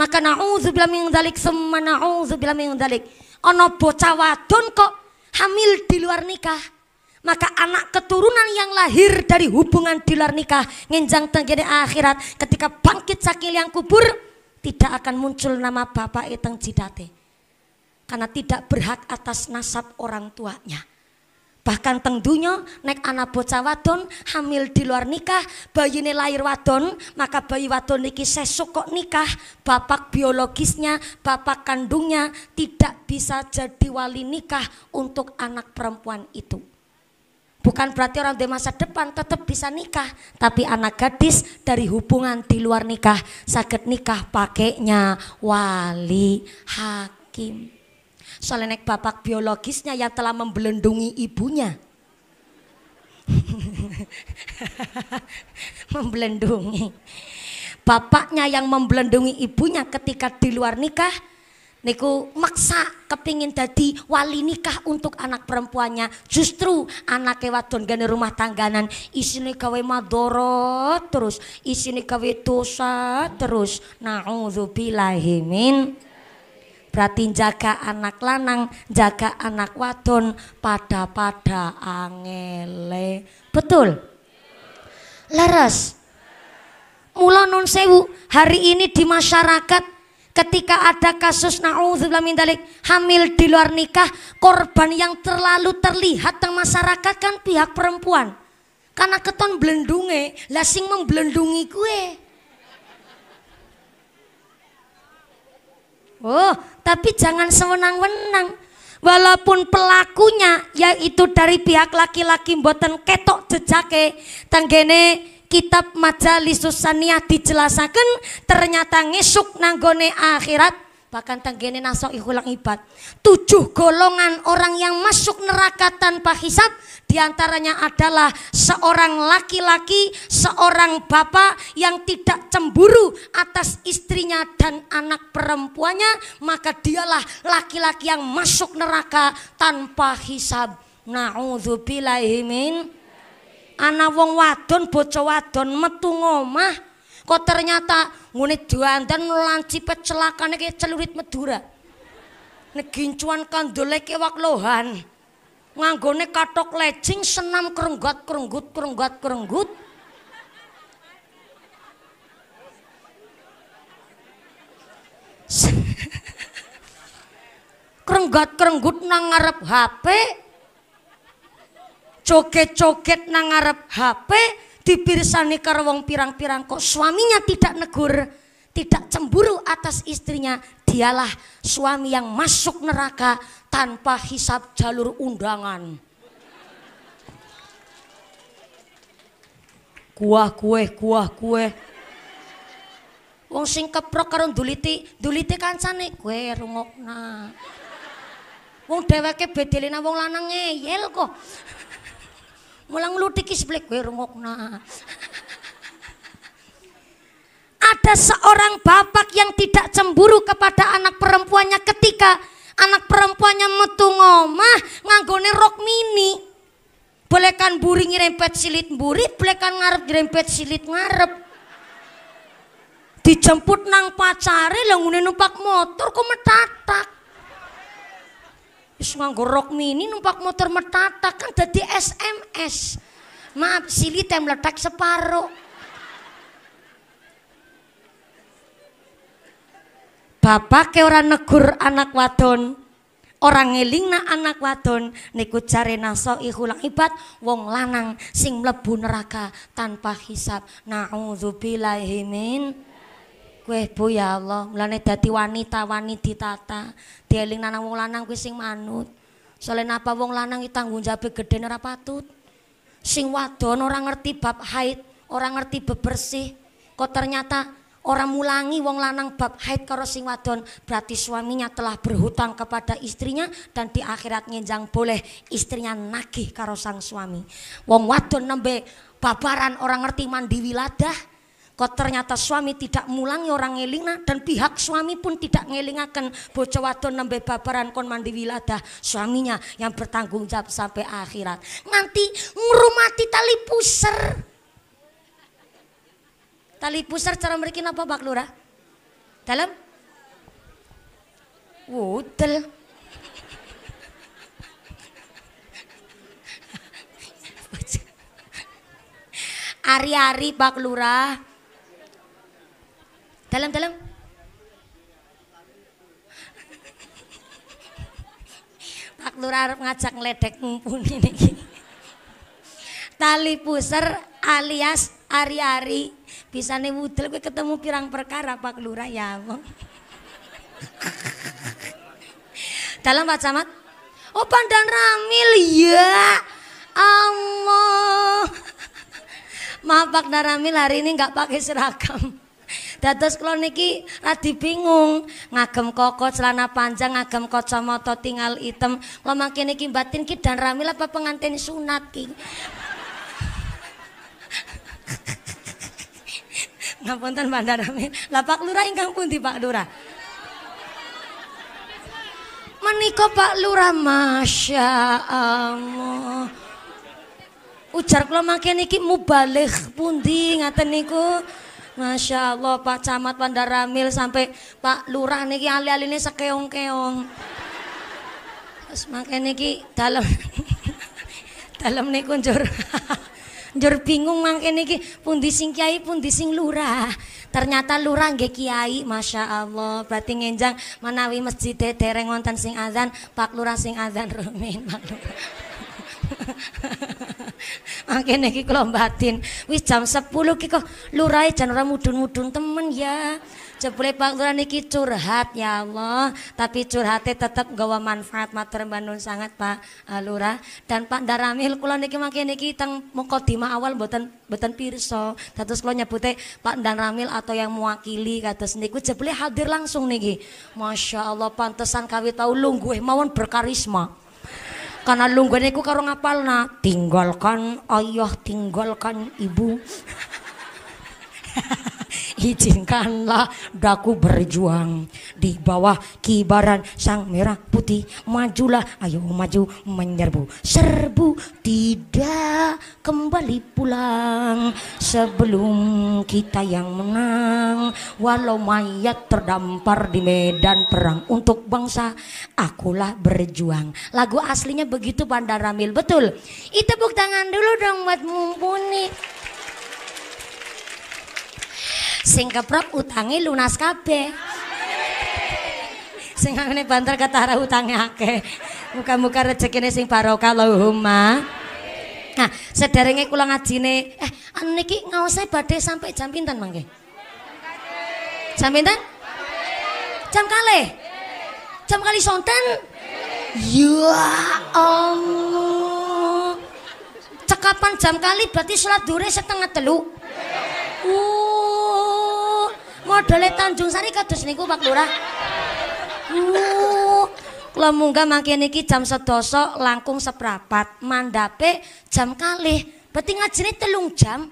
Maka na'udzubillah min dzalik, summa na'udzubillah min dzalik. Ono bocah wadon kok hamil di luar nikah maka anak keturunan yang lahir dari hubungan di luar nikah nginjang tenggene akhirat ketika bangkit saking liang kubur tidak akan muncul nama bapak itu jidate karena tidak berhak atas nasab orang tuanya. Bahkan teng naik nek anak bocah wadon hamil di luar nikah, bayi ini lahir wadon, maka bayi wadon niki sesuk kok nikah, bapak biologisnya, bapak kandungnya tidak bisa jadi wali nikah untuk anak perempuan itu. Bukan berarti orang di masa depan tetap bisa nikah, tapi anak gadis dari hubungan di luar nikah sakit nikah pakainya wali hakim soalnya nek bapak biologisnya yang telah membelendungi ibunya. [LAUGHS] membelendungi. Bapaknya yang membelendungi ibunya ketika di luar nikah niku maksa kepingin jadi wali nikah untuk anak perempuannya justru anak wadon gane rumah tangganan isi gawe madoro terus isi gawe dosa terus naudzubillahi min berarti jaga anak lanang jaga anak wadon pada pada angele betul leres mula non sewu hari ini di masyarakat ketika ada kasus na'udzubillah min dalik hamil di luar nikah korban yang terlalu terlihat di masyarakat kan pihak perempuan karena keton blendunge lasing memblendungi gue Oh, tapi jangan sewenang-wenang. Walaupun pelakunya yaitu dari pihak laki-laki buatan ketok jejake tanggene kitab majalis saniyah dijelasaken ternyata ngesuk nanggone akhirat bahkan tenggene nasok ihulang ibad. tujuh golongan orang yang masuk neraka tanpa hisap diantaranya adalah seorang laki-laki seorang bapak yang tidak cemburu atas istrinya dan anak perempuannya maka dialah laki-laki yang masuk neraka tanpa hisap na'udzubillahimin anak wong wadon bocah wadon metu ngomah Kok ternyata ngune dan lancipet celakane kaya celurit Madura. Negincuan kandole kewak lohan. Nganggone katok lecing senam kerenggot kerenggut kerenggot kerenggut. [LAUGHS] Kerenggot-kerenggut nang ngarep HP. Joget-joget nang ngarep HP dipirsani karo wong pirang-pirang kok suaminya tidak negur, tidak cemburu atas istrinya, dialah suami yang masuk neraka tanpa hisap jalur undangan. Kuah kue, kuah kue. Wong sing keprok karo duliti, duliti kancane kue rungokna. Wong dewa bedelena wong lanang ngeyel kok. Mulang lutiki sebelah gue rungokna. [LAUGHS] Ada seorang bapak yang tidak cemburu kepada anak perempuannya ketika anak perempuannya metu ngomah nganggone rok mini. bolehkan buri ngirempet silit buri, bolehkan ngarep ngirempet silit ngarep. Dijemput nang pacare langgune numpak motor kok metatak. Terus nganggur rok mini numpak motor metata kan jadi SMS. Maaf, sili tem meledak separo. Bapak ke orang negur anak wadon. Orang ngiling na anak wadon niku jare naso ihulang ibat wong lanang sing mlebu neraka tanpa hisab. Na'udzubillahimin. min Kowe bu ya Allah, mulane dadi wanita wanita ditata, dieling nanang wong lanang kuwi sing manut. soalnya napa wong lanang itu tanggung jabe gede ora patut. Sing wadon orang ngerti bab haid, orang ngerti bebersih. Kok ternyata orang mulangi wong lanang bab haid karo sing wadon, berarti suaminya telah berhutang kepada istrinya dan di akhirat nginjang boleh istrinya nagih karo sang suami. Wong wadon nembe babaran orang ngerti mandi wiladah. Kok ternyata suami tidak mulangi orang ngelingna dan pihak suami pun tidak ngelingakan bocah wadon nembe babaran kon mandi wiladah suaminya yang bertanggung jawab sampai akhirat. nanti ngurumati tali puser. Tali puser cara merikin apa Pak Lurah? Dalam? Wudel. [LAUGHS] Ari-ari Pak Lurah dalam dalam. Pak Lurah arep ngajak ngledek mumpuni nih Tali puser alias ari-ari bisa nih wudel gue ketemu pirang perkara Pak Lurah ya wong. Dalam Pak Camat. Oh pandan ramil ya. Allah. Maaf Pak Naramil hari ini nggak pakai seragam. Dados kula niki radi bingung ngagem koko celana panjang, ngagem kacamata tinggal item. Kula makin niki batin ki dan ramil apa pengantin sunat ki. [LAUGHS] Ngapunten Pak Amin. Lah Pak Lurah ingkang pundi Pak Lurah? Menika Pak Lurah Masya Allah. Ujar kula mangke niki mubaligh pundi ngaten niku. Masya Allah Pak Camat Pandaramil sampai Pak Lurah niki alih-alih ini sekeong-keong. Terus makanya niki dalam [LAUGHS] dalam nih njur. [LAUGHS] njur bingung mangke niki pundi sing kiai pun dising lurah. Ternyata lurah nggih kiai, Masya Allah. Berarti ngenjang manawi masjid dereng wonten sing azan, Pak Lurah sing azan [LAUGHS] rumin, Pak Lurah. [LAUGHS] Mangkene niki kula batin. Wis jam 10 ki kok lurae jan ora mudun-mudun temen ya. Jebule Pak Lurah niki curhat ya Allah, tapi curhate tetap gawa manfaat matur mbanun sangat Pak eh, Lurah dan Pak Daramil kula niki mangke niki teng mukadimah awal mboten mboten pirsa. Dados kula nyebute Pak Daramil atau yang mewakili kados niku jebule hadir langsung niki. Masya Allah pantesan kawit tau lungguh mawon berkarisma. Karena lunggone iku karo ngapal na tinggalkan ayah, tinggalkan ibu. [LAUGHS] Izinkanlah daku berjuang di bawah kibaran sang merah putih. Majulah, ayo maju menyerbu. Serbu tidak kembali pulang sebelum kita yang menang. Walau mayat terdampar di medan perang untuk bangsa, akulah berjuang. Lagu aslinya begitu Bandar Ramil, betul. Itu tepuk dulu dong buat mumpuni. Sing keprok utangi lunas kabeh. Sing ngene banter ketara utangnya akeh. Muka-muka rezekine sing barokah Allahumma. Nah, sederenge kula ngajine, eh anu niki ngaose badhe sampai jam pinten mangke? Jam pinten? Jam kalih. Jam kali sonten? Ya Allah. Cekapan jam kali berarti sholat dure setengah telu. Uh. Modole Tanjung Sari kados niku Pak Lurah. Uh, kula munggah mangke niki jam 11 langkung seprapat, mandape, jam kalih. Berarti ngajine telung jam.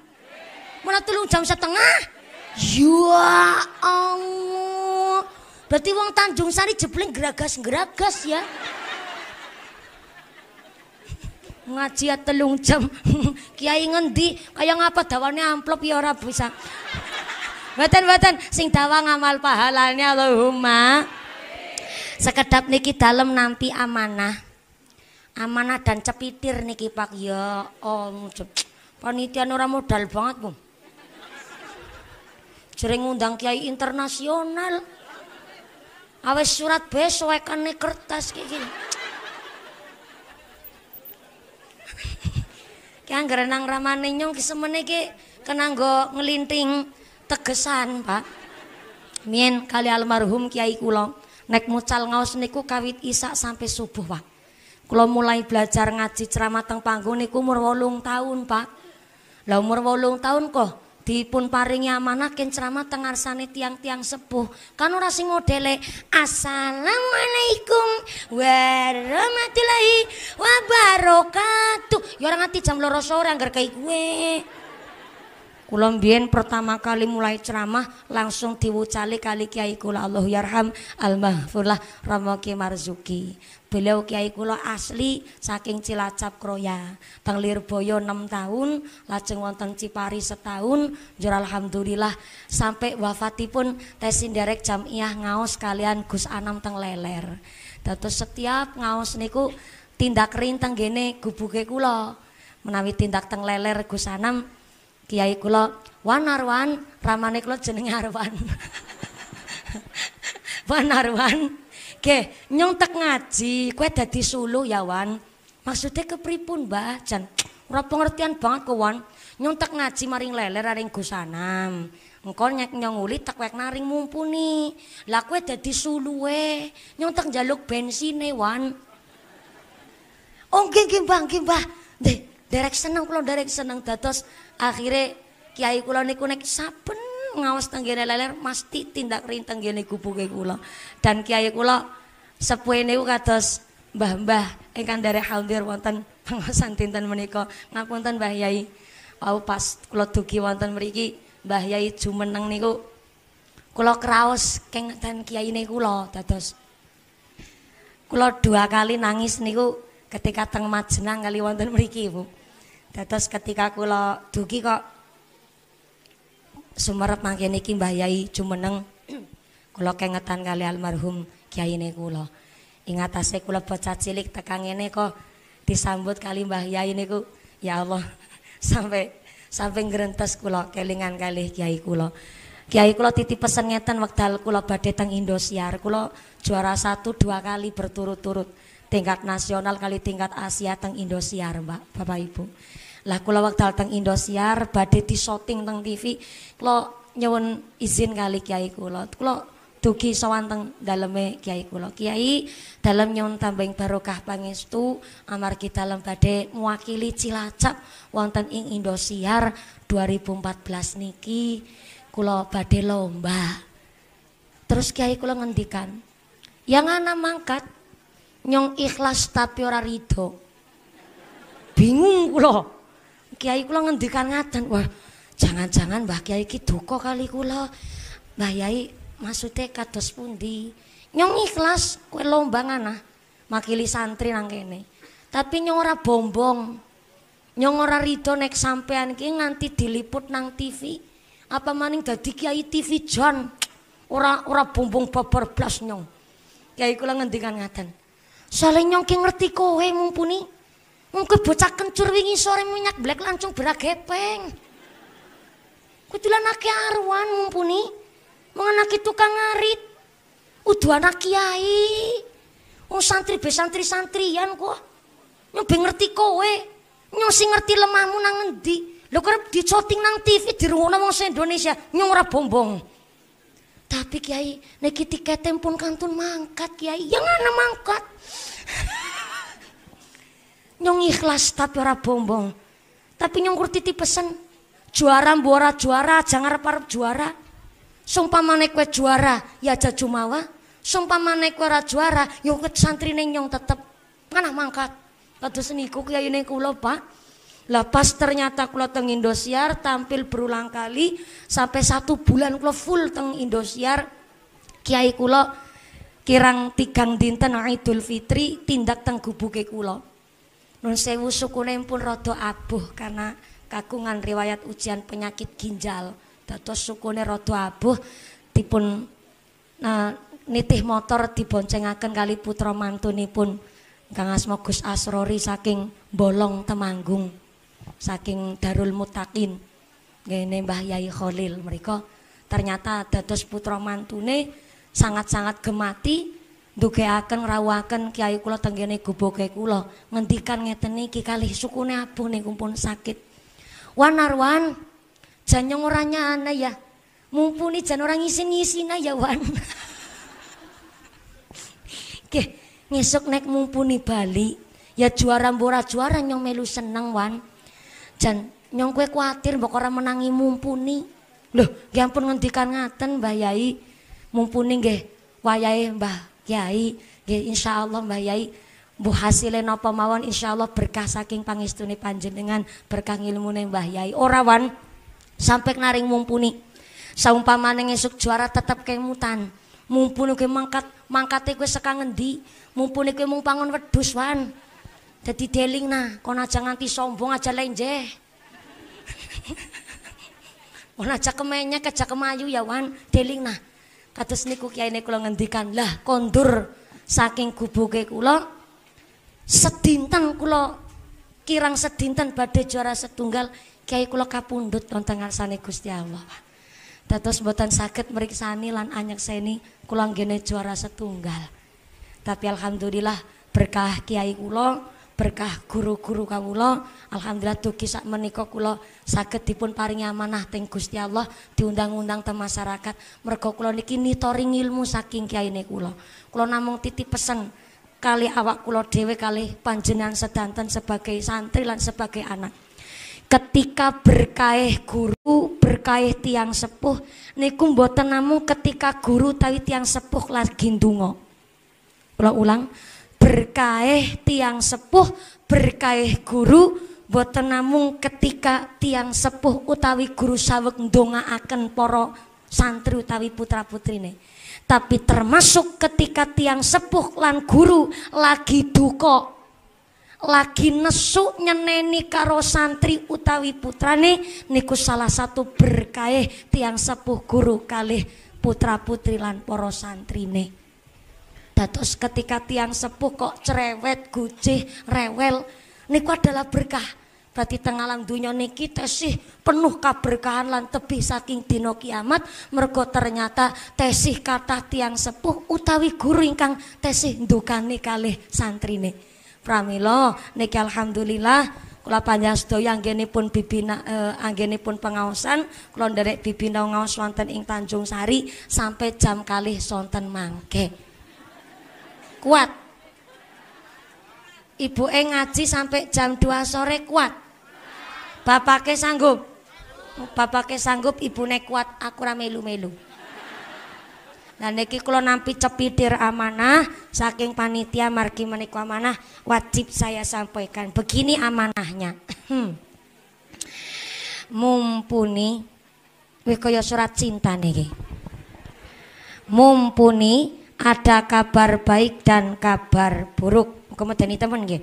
Mana telung jam setengah? Ya Allah. Berarti wong Tanjung Sari jebling geragas-geragas ya. ngaji ya telung jam [LAUGHS] kiai ngendi kaya ngapa dawane amplop ya ora bisa Mboten mboten sing dawa ngamal pahalane Allahumma. Sekedap niki dalem nanti amanah. Amanah dan cepitir niki Pak ya. Oh, panitia ora modal banget, Bu. Jering ngundang kiai internasional. Awes surat besok ekane kertas kayak gini. Kayak ramane nyong ki semene ngelinting tegesan pak mien kali almarhum kiai kulo nek mucal ngaus niku kawit isa sampai subuh pak kulo mulai belajar ngaji ceramah teng panggung niku umur wolung tahun pak lah umur wolung tahun kok dipun paringi amanah ken ceramah teng arsane tiang-tiang sepuh. Kan ora sing modele Assalamualaikum warahmatullahi wabarakatuh. Ya ora nganti jam 2 sore anggar kae kuwe. Pulau bien pertama kali mulai ceramah langsung diwucali kali Kiai kula Allah yarham Al Mahfurlah Marzuki. Beliau Kiai kula asli saking Cilacap Kroya. Teng Lirboyo enam tahun, lajeng wonten Cipari setahun, jur alhamdulillah sampai wafatipun tesin derek jamiah ngaus kalian Gus Anam tang Leler. Dados setiap ngaus niku tindak rintang gene gubuke kula. Menawi tindak tang Leler Gus Anam Kiai kula Wan Arwan, ramane kula jenenge Arwan. [LAUGHS] wan Arwan, ke nyong tek ngaji, kue dadi sulu ya Wan. Maksudnya kepripun Mbah? Jan ora pengertian banget ke Wan. Nyong tek ngaji maring leler aring gusanam. engkau nyek nyong uli tek wek naring mumpuni. Lah kue dadi we nyong jaluk bensin ne Wan. Oh gimba gimba deh Derek seneng kalau derek seneng dados akhirnya kiai kula niku nek saben ngawas tenggene leler mesti tindak rin tenggene gubuke kula dan kiai kula sepuhe niku kados mbah-mbah ingkang dari hadir wonten [LAUGHS] pengawasan tinten menika ngapunten Mbah Yai wau pas kula dugi wonten mriki Mbah Yai jumeneng niku kula kraos kiai kiyaine lo dados kula dua kali nangis niku ketika teng majenang kali wonten mriki Bu Dados ketika kula dugi kok sumerep mangkene iki Mbah Yai jumeneng kula kengetan kali almarhum Kiai kula. Ing atase kula bocah cilik tekan ngene kok disambut kali Mbah Yai niku ya Allah sampai [LAUGHS] sampai ngrentes kula kelingan kali kiai kula. Kiai kula titip pesen ngeten wekdal kula badhe teng Indosiar, kula juara satu dua kali berturut-turut tingkat nasional kali tingkat Asia teng Indosiar Mbak Bapak Ibu lah kula waktu teng Indosiar badhe shooting teng TV kula nyuwun izin kali kiai kula kula dugi sowan teng daleme kiai kula kiai dalam nyuwun tambeng barokah pangestu kita lem badhe mewakili Cilacap wonten ing Indosiar 2014 niki kula badhe lomba terus kiai kula ngendikan yang ana mangkat nyong ikhlas tapi ora ridho. Bingung kula. Kiai kula ngendikan ngaten, wah jangan-jangan Mbah Kiai iki duka kali kula. Mbah Yai maksude kados pundi? Nyong ikhlas kowe lomba nganah makili santri nang kene. Tapi nyong ora bombong. Nyong ora ridho nek sampean iki nganti diliput nang TV. Apa maning dadi Kiai TV John. Ora ora bombong babar blas nyong. Kiai kula ngendikan ngaten. soalnya nyongke ngerti kowe mumpuni mungkin bocah kencur wingi sore minyak blek lancung beragepeng kudula naki arwan mumpuni mengenaki tukang ngarit udu anak kiai Oh santri be santri santrian nyong nyobeng ngerti kowe nyong nyosi ngerti lemahmu nang ngendi lo kerep dicoting nang TV di rumah wong Indonesia nyong ora bombong tapi kiai nek tiketem pun kantun mangkat kiai yang mana mangkat [LAUGHS] nyong ikhlas tapi ora bombong. Tapi nyong kurtiti pesen juara buara juara jangan arep juara. Sumpamane kue juara ya aja jumawa. Sumpamane kowe ora juara ya santri neng nyong tetep mana mangkat. Kados niku kiyayine kulo Pak. Lah pas ternyata kulo teng Indosiar tampil berulang kali sampai satu bulan kulo full teng Indosiar. Kiai kulo kirang tigang dinten Idul Fitri tindak teng gubuke kula. Nun sewu sukune pun rada abuh karena kagungan riwayat ujian penyakit ginjal. Dados sukune rada abuh dipun nah, nitih motor diboncengaken kali putra mantunipun Kang Asma Gus Asrori saking Bolong Temanggung saking Darul Mutakin. Ngene Mbah Yai Khalil mereka ternyata dados putra mantune sangat-sangat gemati akan rawakan kiai kula tenggene guboge kula ngendikan ngeten niki kalih sukune abuh niku pun sakit wan, janyong orangnya nyana ya mumpuni jan orang ngisin-ngisina ya wan Oke, [LAUGHS] ngesuk nek mumpuni Bali ya juara mbora juara nyong melu seneng wan jan nyong kue kuatir mbok orang menangi mumpuni loh gampun ampun ngendikan ngaten Mbah Yai mumpuni nggih wayahe Mbah Kiai nggih insyaallah Mbah Yai buhasilen hasilnya napa mawon insyaallah berkah saking pangestune panjenengan berkah ilmune Mbah Yai ora wan sampai naring mumpuni saumpamane esuk juara tetep kemutan mumpuni ke mangkat mangkate kowe saka ngendi mumpuni kowe mung pangon wedhus wan dadi deling nah kon aja nganti sombong aja je, [LAUGHS] kon aja kemenyek aja kemayu ya wan deling nah. Kados niku kiyaine kula ngendikan, "Lah kondur saking gubuke kula sedinten kula kirang sedinten badhe juara setunggal kiai kula kapundhut wonten ngarsane Gusti Allah. Dados mboten saged mriksani lan anyekseni kula nggene juara setunggal. Tapi alhamdulillah berkah kiai kula berkah guru-guru kawula alhamdulillah dugi sak menika kula saged dipun paringi amanah teng Gusti Allah diundang-undang teng masyarakat mergo kula niki nitori ilmu saking kiyaine kula kula namung titip pesen kali awak kula dhewe kali panjenengan sedanten sebagai santri lan sebagai anak ketika berkaih guru berkaih tiang sepuh niku mboten namung ketika guru tawi tiang sepuh lagi ndonga kula ulang berkaih tiang sepuh, berkaih guru, boten namung ketika tiang sepuh utawi guru sawek akan poro santri utawi putra-putrine. Tapi termasuk ketika tiang sepuh lan guru lagi duko lagi nesu nyeneni karo santri utawi putrane niku salah satu berkaih tiang sepuh guru kalih putra putri lan para santrine. Dados ketika tiang sepuh kok cerewet, gucih, rewel niku adalah berkah. Berarti tengalang alam dunia niki tesih penuh kaberkahan lan tebih saking dina kiamat mergo ternyata tesih kata tiang sepuh utawi guru ingkang tesih ndukani kalih santrine. Pramilo niki alhamdulillah kula panjang sedaya anggenipun bibina eh, anggenipun pengaosan kula nderek bibina ngaos wonten ing Tanjung Sari sampai jam kalih sonten mangke kuat ibu e ngaji sampai jam 2 sore kuat bapak bapaknya sanggup bapaknya sanggup ne kuat aku rame melu-melu dan niki kalau nampi cepidir amanah saking panitia margi menikwa amanah wajib saya sampaikan begini amanahnya. [CLEARS THROAT] Mumpuni wih kaya surat cinta nih, Mumpuni ada kabar baik dan kabar buruk. Kemudian teman nggih.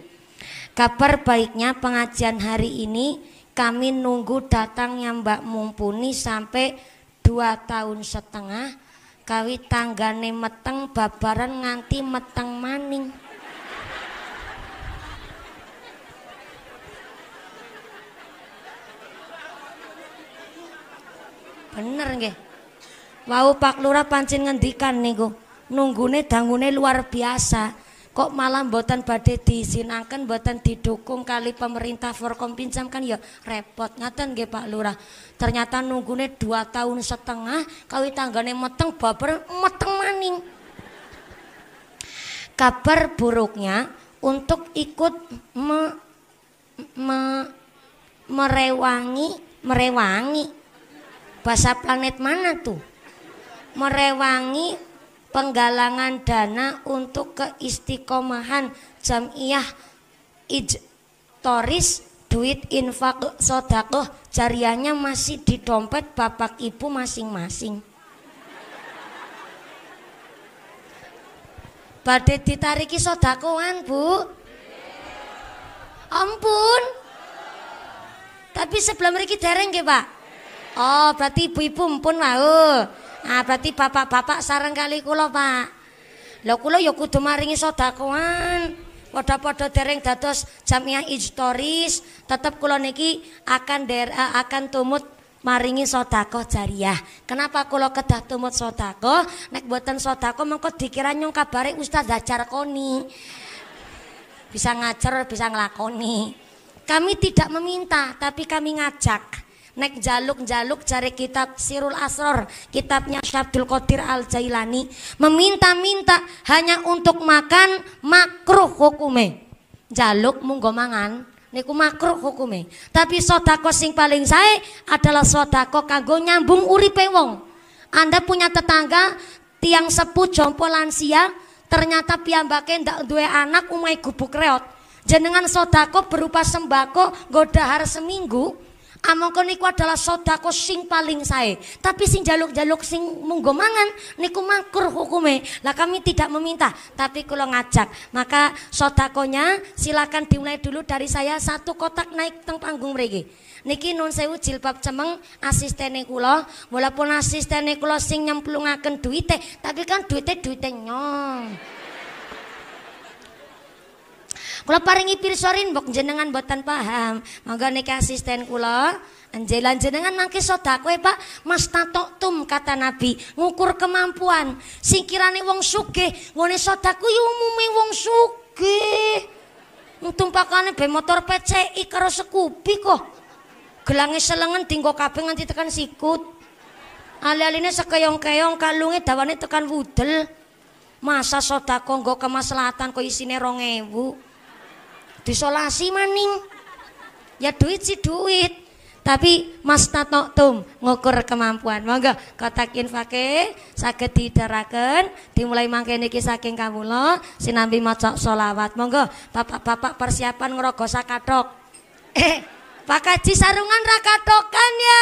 Kabar baiknya pengajian hari ini kami nunggu datangnya Mbak Mumpuni sampai dua tahun setengah kawi tanggane meteng babaran nganti meteng maning bener nggih wau Pak Lurah pancen ngendikan niku nunggune dangune luar biasa kok malam buatan badai disinangkan buatan didukung kali pemerintah pinjam kan ya repot ngaten nggih Pak Lurah ternyata nunggune dua tahun setengah kawi tanggane meteng baper meteng maning kabar buruknya untuk ikut me, me, merewangi merewangi bahasa planet mana tuh merewangi penggalangan dana untuk keistiqomahan Jamiah Ijtoris duit infak sodakoh jariahnya masih di dompet bapak ibu masing-masing badai ditariki sodakohan bu ampun tapi sebelum riki dereng ya pak oh berarti ibu-ibu mpun mau Ah berarti bapak-bapak sareng kali kula, Pak. Lho kula ya kudu maringi sedakoan. Padha-padha dereng dados jamiah historis, tetep kula niki akan der, eh, akan tumut maringi sodako jariah. Kenapa kalau kedah tumut sodako, nek buatan sodako mengko dikira nyong kabare Ustaz Hajar Koni. Bisa ngajar, bisa ngelakoni. Kami tidak meminta, tapi kami ngajak. Nek jaluk-jaluk cari kitab Sirul Asror, kitabnya Syabdul Qadir Al Jailani, meminta-minta hanya untuk makan makruh hukume. Jaluk munggo mangan, niku makruh hukume. Tapi sodako sing paling saya adalah sodako kanggo nyambung uripe wong. Anda punya tetangga tiang sepuh jompo lansia, ternyata piyambake ndak duwe anak umai gubuk reot. Jenengan sodako berupa sembako godahar seminggu, Amangka niku adalah sodako sing paling sae. Tapi sing jaluk-jaluk sing munggo mangan niku mangkur hukume. Lah kami tidak meminta, tapi kula ngajak. Maka sodakonya silakan dimulai dulu dari saya satu kotak naik teng panggung mriki. Niki nun sewu jilbab cemeng asistene kula, walaupun asistene kula sing nyemplungaken duite, tapi kan duite duite nyong. Kula paringi pirsorin mbok jenengan boten paham. Monggo niki asisten kula. Anjelan jenengan mangke kue Pak, Mas tum kata Nabi, ngukur kemampuan. Singkirane wong suke, ngene sedaku ya wong suke, Untung pakane be motor PCI karo sekupi kok. Gelangnya selengan tinggok kape nganti tekan sikut. Ali-aline sekeyong-keyong Kalungnya dawane tekan wudel. Masa sedekah nggo kemaslahatan kok isine 2000 disolasi maning ya duit sih duit tapi mas tum ngukur kemampuan monggo kotak infake sakit didaraken dimulai mangke niki saking kawula sinambi macok solawat monggo bapak-bapak persiapan ngrogo sakatok eh Pak sarungan rakatokan ya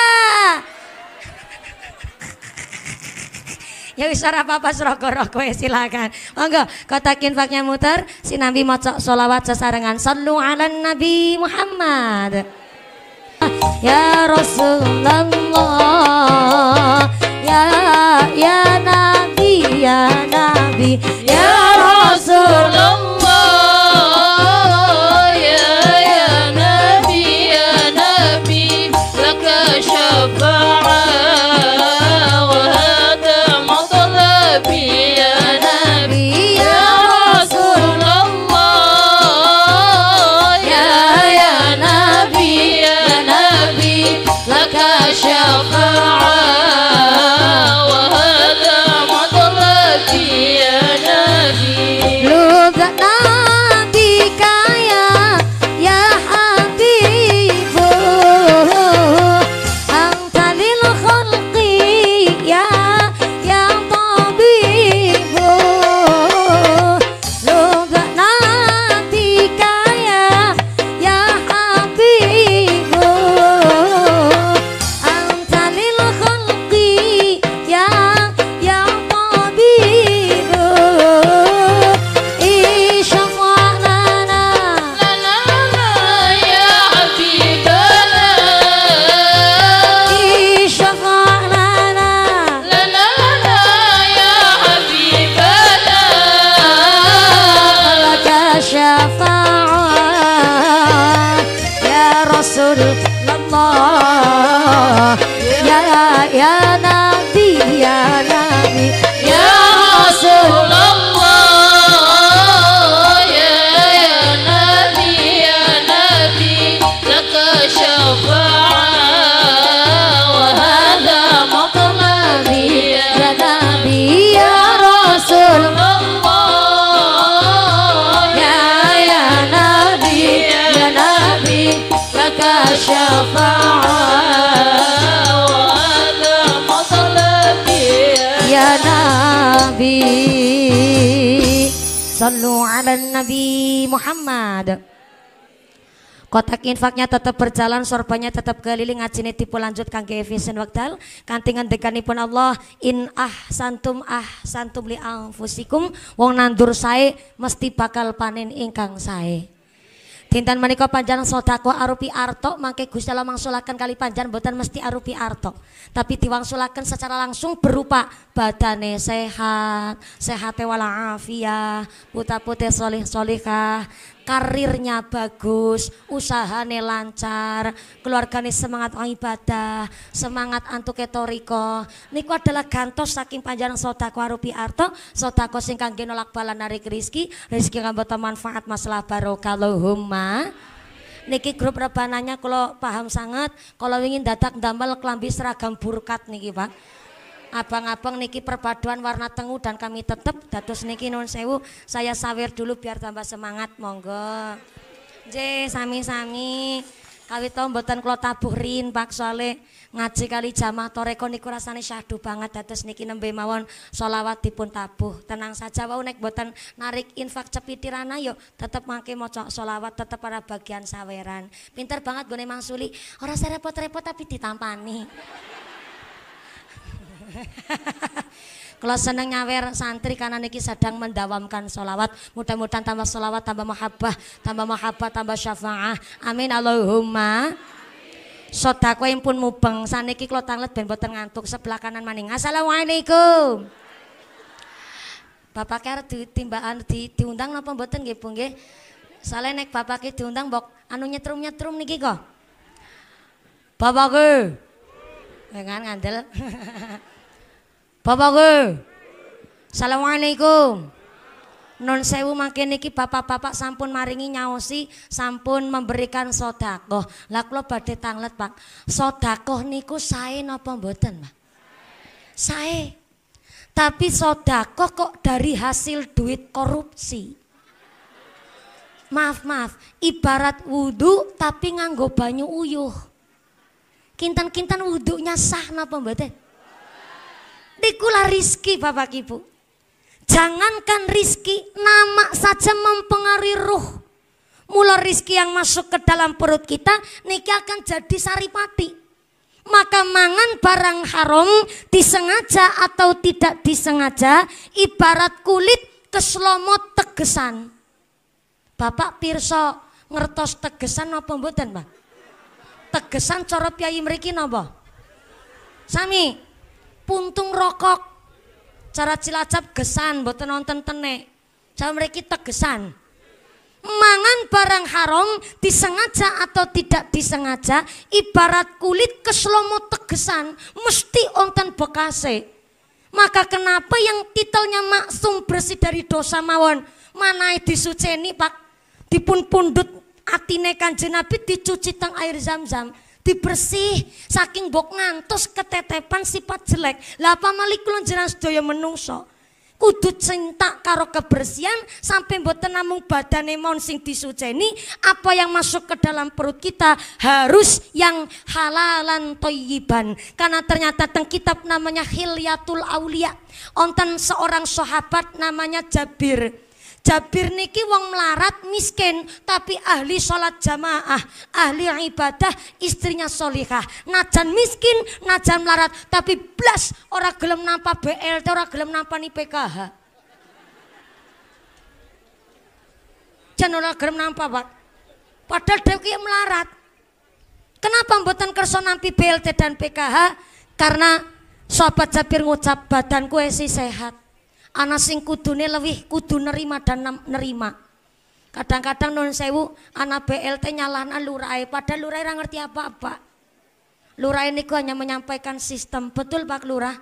ya wis ora apa-apa srogo-rogo ya silakan. Monggo kotakin faknya muter Si Nabi maca selawat sesarengan sallu ala nabi Muhammad. Ya Rasulullah ya ya nabi ya nabi ya Rasulullah Sallu ala Nabi Muhammad Kotak infaknya tetap berjalan, sorbannya tetap keliling, ngajine tipu lanjut kangge efisien kantingan dekani pun Allah, in ah santum ah santum li fusikum wong nandur saya mesti bakal panen ingkang saya. Dinten menika panjang sodako arupi arto mangke Gusti Allah mangsulaken kali panjang boten mesti arupi arto tapi diwangsulaken secara langsung berupa badane sehat sehate walafiat, putra putih solih solihah karirnya bagus, usahane lancar, keluargane semangat ibadah, semangat antu ketoriko. Niku adalah gantos saking panjang sodako arupi arto, sodako sing kangge nolak bala narik rizki, rizki kang manfaat masalah barokalohumma niki grup rebananya kalau paham sangat kalau ingin datang damel kelambi seragam burkat niki pak abang-abang niki perpaduan warna tengu dan kami tetap dados niki non sewu saya sawir dulu biar tambah semangat monggo J sami-sami kawit tau mboten kula tabuh rin Pak Saleh ngaji kali jamaah toreko niku rasane syahdu banget dados niki nembe mawon selawat dipun tabuh tenang saja wau nek mboten narik infak cepitirana yo tetep mangke maca selawat tetep para bagian saweran pinter banget gone mangsuli ora serepot-repot tapi ditampani [LAUGHS] Kalau seneng nyawer santri karena niki sedang mendawamkan solawat. Mudah-mudahan tambah solawat, tambah mahabbah, tambah mahabbah, tambah syafaah. Amin Allahumma. yang pun mubeng saniki kalau tanglet ben boten ngantuk sebelah kanan maning. Assalamualaikum. Bapak kare timbaan di, diundang napa mboten nggih Bu nggih? Soale nek bapak ki diundang bok anu nyetrum-nyetrum niki kok. Bapak ki. Ya kan ngandel. [LAUGHS] Bapak ku. Assalamualaikum. Non sewu makin niki bapak-bapak sampun maringi nyaosi, sampun memberikan sodakoh. Lah kula badhe tanglet, Pak. Sodakoh niku saya napa mboten, Pak? Saya, Tapi sodakoh kok dari hasil duit korupsi. Maaf, maaf. Ibarat wudhu tapi nganggo banyu uyuh. Kinten-kinten wudhunya sah napa mboten? Nikulah rizki Bapak Ibu. Jangankan rizki, nama saja mempengaruhi ruh. Mula rizki yang masuk ke dalam perut kita, niki akan jadi saripati. Maka mangan barang haram disengaja atau tidak disengaja, ibarat kulit keselomot tegesan. Bapak Pirso ngertos tegesan apa mboten, Pak? Tegesan cara piyayi mriki napa? Sami, puntung rokok cara cilacap gesan buat nonton tenek cara mereka tegesan mangan barang haram disengaja atau tidak disengaja ibarat kulit keselomot tegesan mesti onten bekase maka kenapa yang titelnya maksum bersih dari dosa mawon suci disuceni pak dipun pundut atine kanjeng Nabi dicuci tang air zam-zam dibersih saking bok ngantos ketetepan sifat jelek. Lah apa malik kulon jelas sedaya menungso. Kudu cinta karo kebersihan sampai mboten namung badane mon sing disuceni, apa yang masuk ke dalam perut kita harus yang halalan toyiban. Karena ternyata teng kitab namanya Hilyatul Aulia. Onten seorang sahabat namanya Jabir Jabir niki wong melarat miskin tapi ahli sholat jamaah, ahli ibadah, istrinya solihah. Najan miskin, najan melarat tapi blas orang gelem nampa BLT, orang gelem nampa nih PKH. jangan orang gelem nampa, Pak. Padahal dhewe melarat. Kenapa mboten kerso nampi BLT dan PKH? Karena sobat Jabir ngucap badan kue si sehat ana sing kudune lebih kudu nerima dan nerima kadang-kadang non sewu anak BLT nyalahna lurai padahal lurai ora ngerti apa-apa lurai niku hanya menyampaikan sistem betul Pak Lurah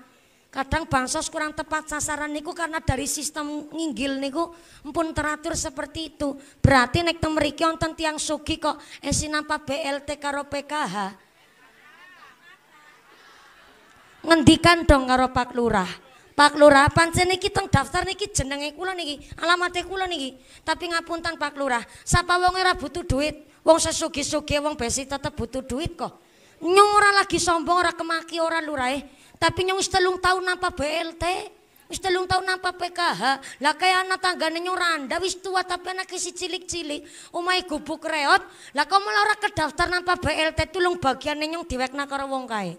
kadang bansos kurang tepat sasaran niku karena dari sistem nginggil niku pun teratur seperti itu berarti nek teng mriki wonten tiyang sugih kok esin eh, nampak BLT karo PKH ngendikan dong karo Pak Lurah Pak Lurah, pancen niki teng daftar niki jenenge kula niki, alamate kula niki. Tapi ngapunten Pak Lurah, sapa wong ora butuh duit, wong sesugi-sugi wong besi tetep butuh duit kok. Nyong ora lagi sombong, ora kemaki, ora lurah eh. Tapi nyong wis telung tahun nampa BLT, wis telung tahun nampa PKH. Lah kaya anak tanggane nyong randa wis tua tapi anak si cilik-cilik, omahe gubuk reot. Lah kok malah ora kedaftar nampa BLT tulung bagian nyong diwekna karo wong kae.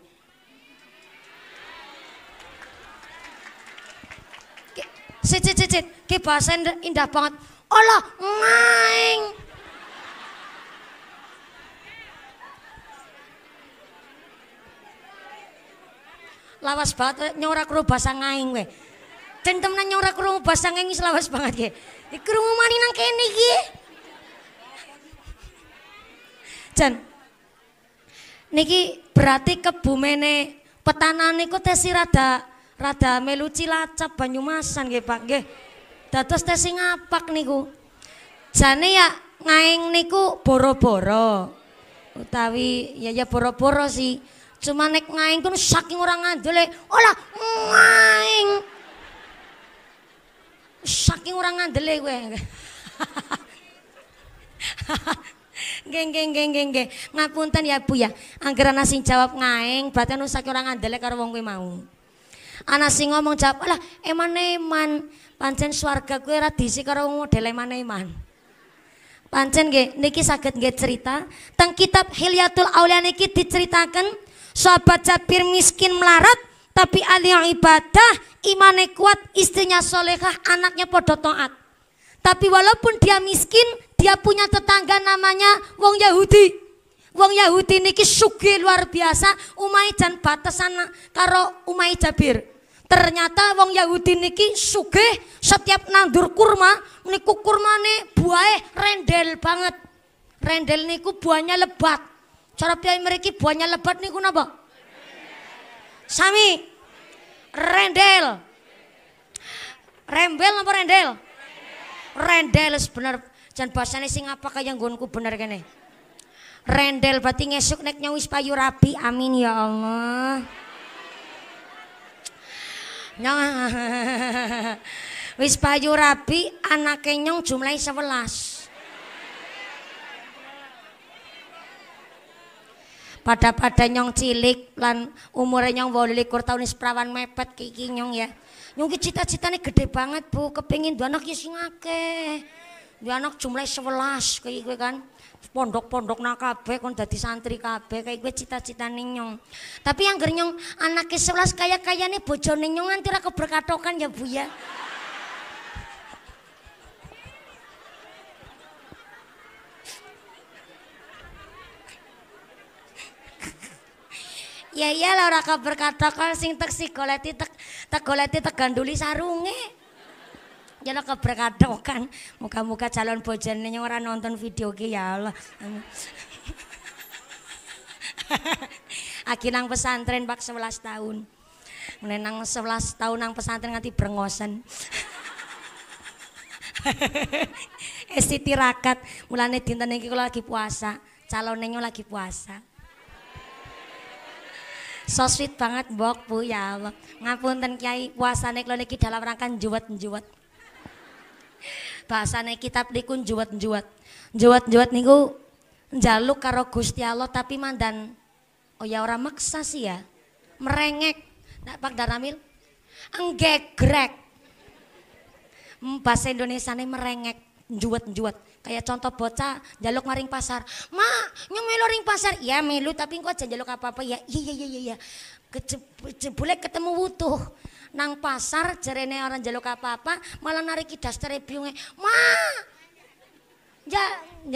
Cicit cicit, ki bahasa indah banget. Allah maing. Lawas banget nyora kru bahasa ngaing we. Dan temen nyora kru bahasa ngaing lawas banget ya. kru mani nang kene iki. dan Niki berarti kebumene petanan niku tesi rada rada melu Cilacap Banyumasan nggih Pak gih Dados teh sing ngapak niku. Jane ya ngaing niku boro-boro. Utawi ya ya boro-boro sih. Cuma nek ngaing kun saking orang ngandel e, olah ngaing. Saking orang ngandel gue, Geng geng geng geng geng. Ngapunten ya Bu ya. angkeran asing jawab ngaing, berarti nusak orang ngandel e karo wong mau. Anak sing ngomong jawab, "Lah, eman-eman, pancen swarga gue radisi diisi karo model eman-eman." Pancen nggih niki sakit nggih cerita teng kitab Hilyatul Aulia niki diceritakan sahabat Jabir miskin melarat tapi ahli ibadah, imane kuat, istrinya solehah, anaknya podo taat. Tapi walaupun dia miskin, dia punya tetangga namanya wong Yahudi. Wong Yahudi niki sugi luar biasa, umai jan sana karo umai Jabir. Ternyata wong Yahudi niki sugi setiap nandur kurma niku kurma nih buahnya rendel banget. Rendel niku buahnya lebat. Cara piyai mereka buahnya lebat niku napa? Sami. Rendel. Rembel apa rendel? Rendel, sebenar dan Jan bahasane sing apa kaya nggonku bener kene. Rendel berarti ngesuk nek nyawis payu rapi, Amin ya Allah. Nyong [LAUGHS] wis payu rapi anake nyong jumlahnya sebelas. Pada-pada nyong cilik lan umurnya nyong 28 tahun seprawan mepet kiki nyong ya. Nyong cita cita nih gede banget, Bu. kepingin dua anak ya singake Dua anak jumlahnya sebelas kayak gue kan pondok-pondok nak kabeh kon dadi santri kabeh kayak gue cita cita ninyong Tapi yang gernyong anak ke sebelas kaya-kayane bojo nyong nanti lah keberkatokan ya Bu ya. ya iyalah lah orang keberkatokan sing tek sigoleti tek tegoleti sarunge keberkado keberkadokan. Muka-muka calon bojone orang nonton video ki ya Allah. Aki nang pesantren bak 11 tahun. menenang nang 11 tahun nang pesantren nganti brengosen. Esti eh, tirakat, mulane dinten iki kula lagi puasa, calon calonennya lagi puasa. So sweet banget mbok Bu ya Allah. Ngapunten Kiai, puasane kula niki dalam rangka njuwet njuwet bahasa naik kitab niku juwat-juwat. juwat nih niku njaluk karo Gusti Allah tapi mandan oh ya orang maksa sih ya. Merengek. Nak Pak Daramil enggegrek. Bahasa Indonesia ini merengek, juwet-juwet. Kayak contoh bocah, jaluk maring pasar. Ma, nyong ring pasar. Ya melu, tapi kok aja jaluk apa-apa. Ya, iya, iya, iya, iya. boleh ketemu wutuh nang pasar jerene orang jaluk apa-apa malah kita dastere piunge Ma. Ja,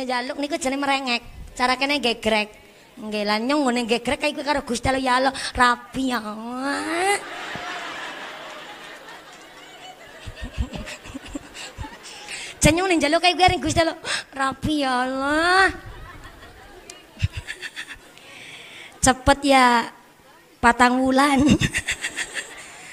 ja jaluk niku jerene merengek. Cara kene gegrek. Nggih lan nyong ngene gegrek kaya karo Gusti Allah ya Allah rapi ya. Jenyong ning jaluk kaya karo Gusti Allah rapi ya Allah. [LAUGHS] Cepet ya patang wulan. [LAUGHS]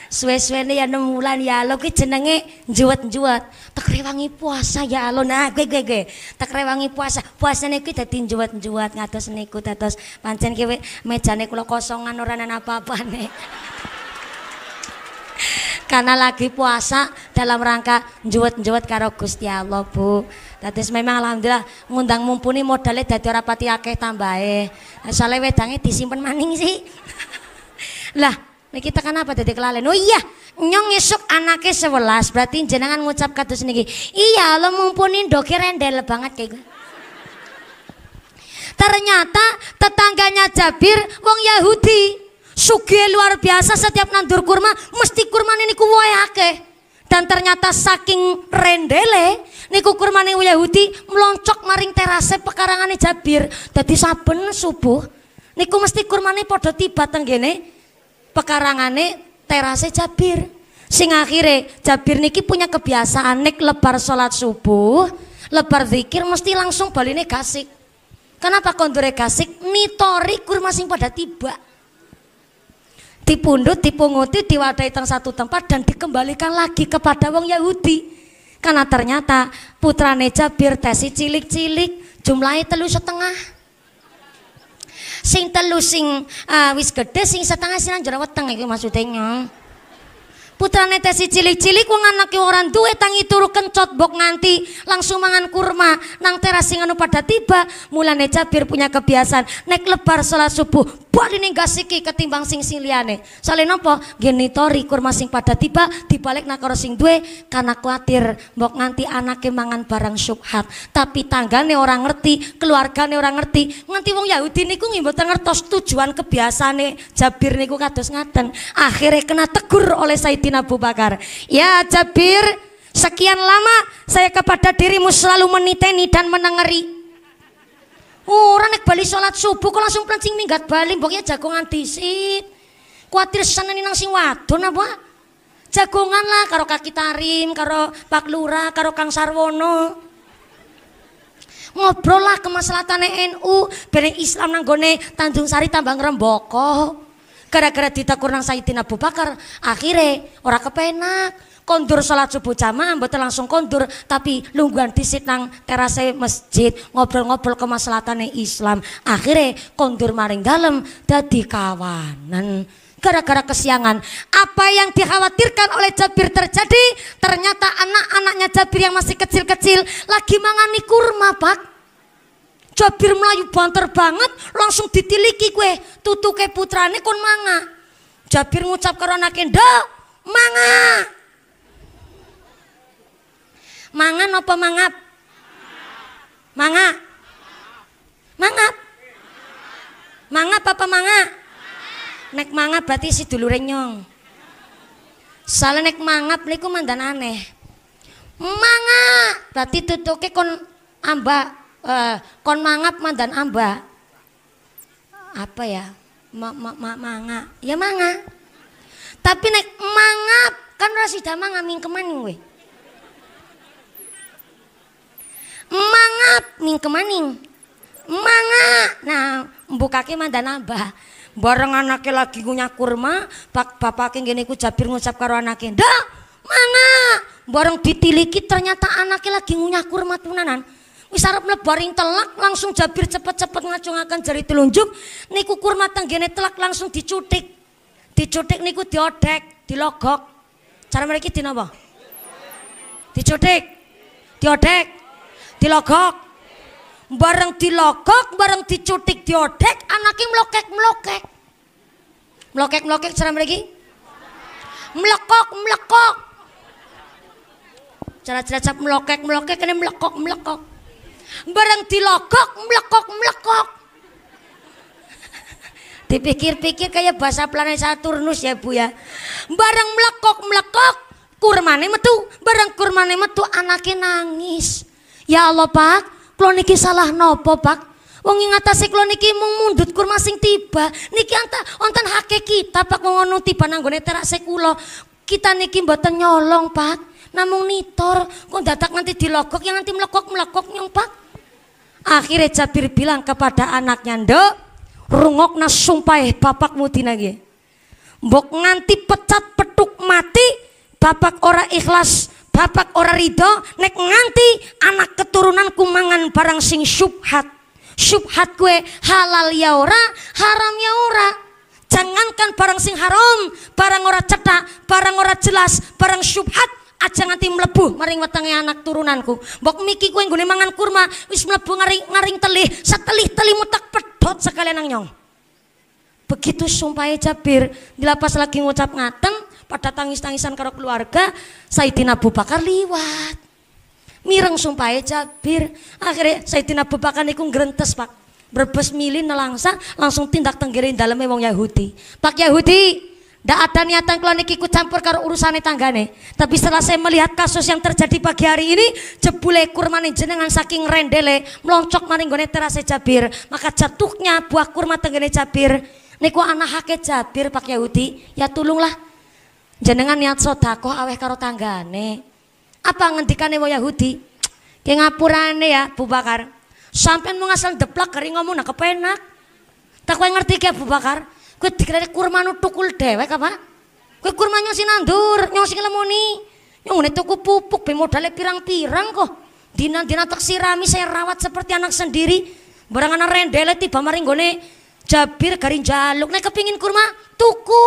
suwe-suwene ya enam bulan ya lo ki jenenge juat juat. Tak rewangi puasa ya lo nah gue gue gue. Tak rewangi puasa. puasa nih tin dadi juat juwet ngatos gue terus pancen meja nih kalau kosongan orang apa apa nih. [LAUGHS] Karena lagi puasa dalam rangka juat juat karo Gusti Allah, Bu. Dadi memang alhamdulillah ngundang mumpuni modalnya dadi ora pati akeh tambahe. Soale wedange disimpen maning sih. [LAUGHS] lah kita kan apa tadi kelalen? Oh iya, nyong esok anaknya sebelas berarti jenengan ngucap kata sendiri. Iya, lo mumpuni doki rendel banget kayak gue. Ternyata tetangganya Jabir wong Yahudi. Suge luar biasa setiap nandur kurma mesti kurma ini wae Dan ternyata saking rendele niku kurma ini Yahudi meloncok maring terase pekarangannya Jabir. tadi saben subuh niku mesti kurma ini podo tiba tenggene pekarangane terase Jabir. Sing akhire Jabir niki punya kebiasaan nek lebar salat subuh, lebar zikir mesti langsung baline gasik. Kenapa kondure gasik? Nitori kurma sing pada tiba. Dipundut, dipunguti, diwadai teng satu tempat dan dikembalikan lagi kepada wong Yahudi. Karena ternyata putrane Jabir tesi cilik-cilik jumlahnya telu setengah sing telu sing uh, wis gede sing setengah sinan jero weteng iki maksudnya putrane tesi cilik-cilik wong anake ora duwe tangi turu kencot bok nganti langsung mangan kurma nang teras sing anu pada tiba mulane Jabir punya kebiasaan nek lebar salat subuh dibanding gasiki ketimbang sing sing liyane. Soale nopo? genitori kurma sing pada tiba dibalik nakara sing duwe karena kuatir mbok nganti anake mangan barang syubhat. Tapi tanggane orang ngerti, keluargane orang ngerti. Nganti wong Yahudi niku nggih mboten ngertos tujuan kebiasane Jabir niku kados ngaten. Akhirnya kena tegur oleh Sayyidina Abu Bakar. Ya Jabir, sekian lama saya kepada dirimu selalu meniteni dan menengeri Ora nek bali salat subuh kok langsung plencing minggat bali mbok ya jagongan disit. Kuatir seneni nang sing wadon apa? Jagongan lah karo kaki karo Pak Lura, karo Kang Sarwono. Ngobrol lah ke NU, bareng Islam nang gone Tanjung Sari tambang remboko. Gara-gara ditakur nang Sayyidina Abu Bakar, akhirnya orang kepenak. kondur sholat subuh jamaah mboten langsung kondur tapi lungguhan disit nang terase masjid ngobrol-ngobrol ke kemaslahatane Islam akhirnya kondur maring dalem dadi kawanan gara-gara kesiangan apa yang dikhawatirkan oleh Jabir terjadi ternyata anak-anaknya Jabir yang masih kecil-kecil lagi mangani kurma pak Jabir melayu banter banget langsung ditiliki kue tutuke putrane kon manga Jabir ngucap karo anake manga Mangan apa mangap? Manga. Mangap. Mangap apa manga? Nek mangap berarti si dulu renyong. Salah nek mangap niku mandan aneh. Manga berarti tutuke kon amba uh, eh, kon mangap mandan amba. Apa ya? Ma, ma, ma, manga. Ya manga. Tapi nek mangap kan ora damang mangaming keman weh. mangap ning kemaning manga nah mbukake mandanabah, bareng anaknya lagi ngunyah kurma pak bapake gini, ku jabir ngucap karo anaknya, ndak manga bareng ditiliki ternyata anaknya lagi ngunyah kurma tunanan wis arep nebaring telak langsung jabir cepet-cepet ngacungaken jari telunjuk niku kurma tenggene telak langsung dicutik dicutik niku diodek dilogok cara mereka dinapa dicutik diodek dilogok bareng dilogok bareng dicutik diodek anaknya melokek melokek melokek melokek cara lagi melekok melekok cara cara ceracap melokek melokek ini melekok melekok bareng dilogok melekok melekok [LAUGHS] dipikir-pikir kayak bahasa planet Saturnus ya bu ya bareng melekok melekok kurmane metu bareng kurmane metu anaknya nangis Ya Allah pak, kalau niki salah nopo pak? Wong ing atase kula niki mung mundhut kurma sing tiba. Niki anta wonten hake kita Pak ngono tiba nanggone terase kula. Kita niki mboten nyolong, Pak. Namung nitor, kok dadak nanti dilogok yang nanti melokok melokok nyong, Pak. Akhirnya Jabir bilang kepada anaknya, "Nduk, rungokna papak eh, bapakmu dinagi. Bok nganti pecat petuk mati, bapak ora ikhlas bapak ora ridho nek nganti anak keturunanku mangan barang sing syubhat syubhat kue halal ya ora haram ya ora jangankan barang sing haram barang ora cetak barang ora jelas barang syubhat aja nganti mlebu maring wetenge anak turunanku mbok miki kue nggone mangan kurma wis mlebu ngaring ngaring telih setelih telih tak pedot sekalian nang nyong begitu sumpahe Jabir dilapas lagi ngucap ngaten pada tangis-tangisan karo keluarga Saidina Abu Bakar liwat mireng sumpah Jabir akhirnya Saidina Abu Bakar niku ngrentes Pak berbes milih nelangsa langsung tindak tenggirin dalam wong Yahudi Pak Yahudi tidak ada niatan kalau niki ikut campur karo urusannya tanggane. Tapi setelah saya melihat kasus yang terjadi pagi hari ini, jebule kurma jenengan saking rendele meloncok maning gone terase Jabir. Maka jatuhnya buah kurma tenggene Jabir. Niku anak hake Jabir Pak Yahudi. Ya tulunglah Jenengan niat sodako aweh karo tanggane. Apa ngendikane wong Yahudi? Ki ngapurane ya Bu Bakar. sampean mung asal deplak kering ngomong nak kepenak. Tak kowe ngerti ki Bu Bakar? Kowe dikira kurma tukul dewek apa? Kowe kurma nyong sinandur, nyong sing lemoni. Nyong tuku pupuk be pirang-pirang kok. Dina-dina tak sirami saya rawat seperti anak sendiri. Barang anak rendele tiba maring gone jabir garing jaluk nek kepingin kurma tuku.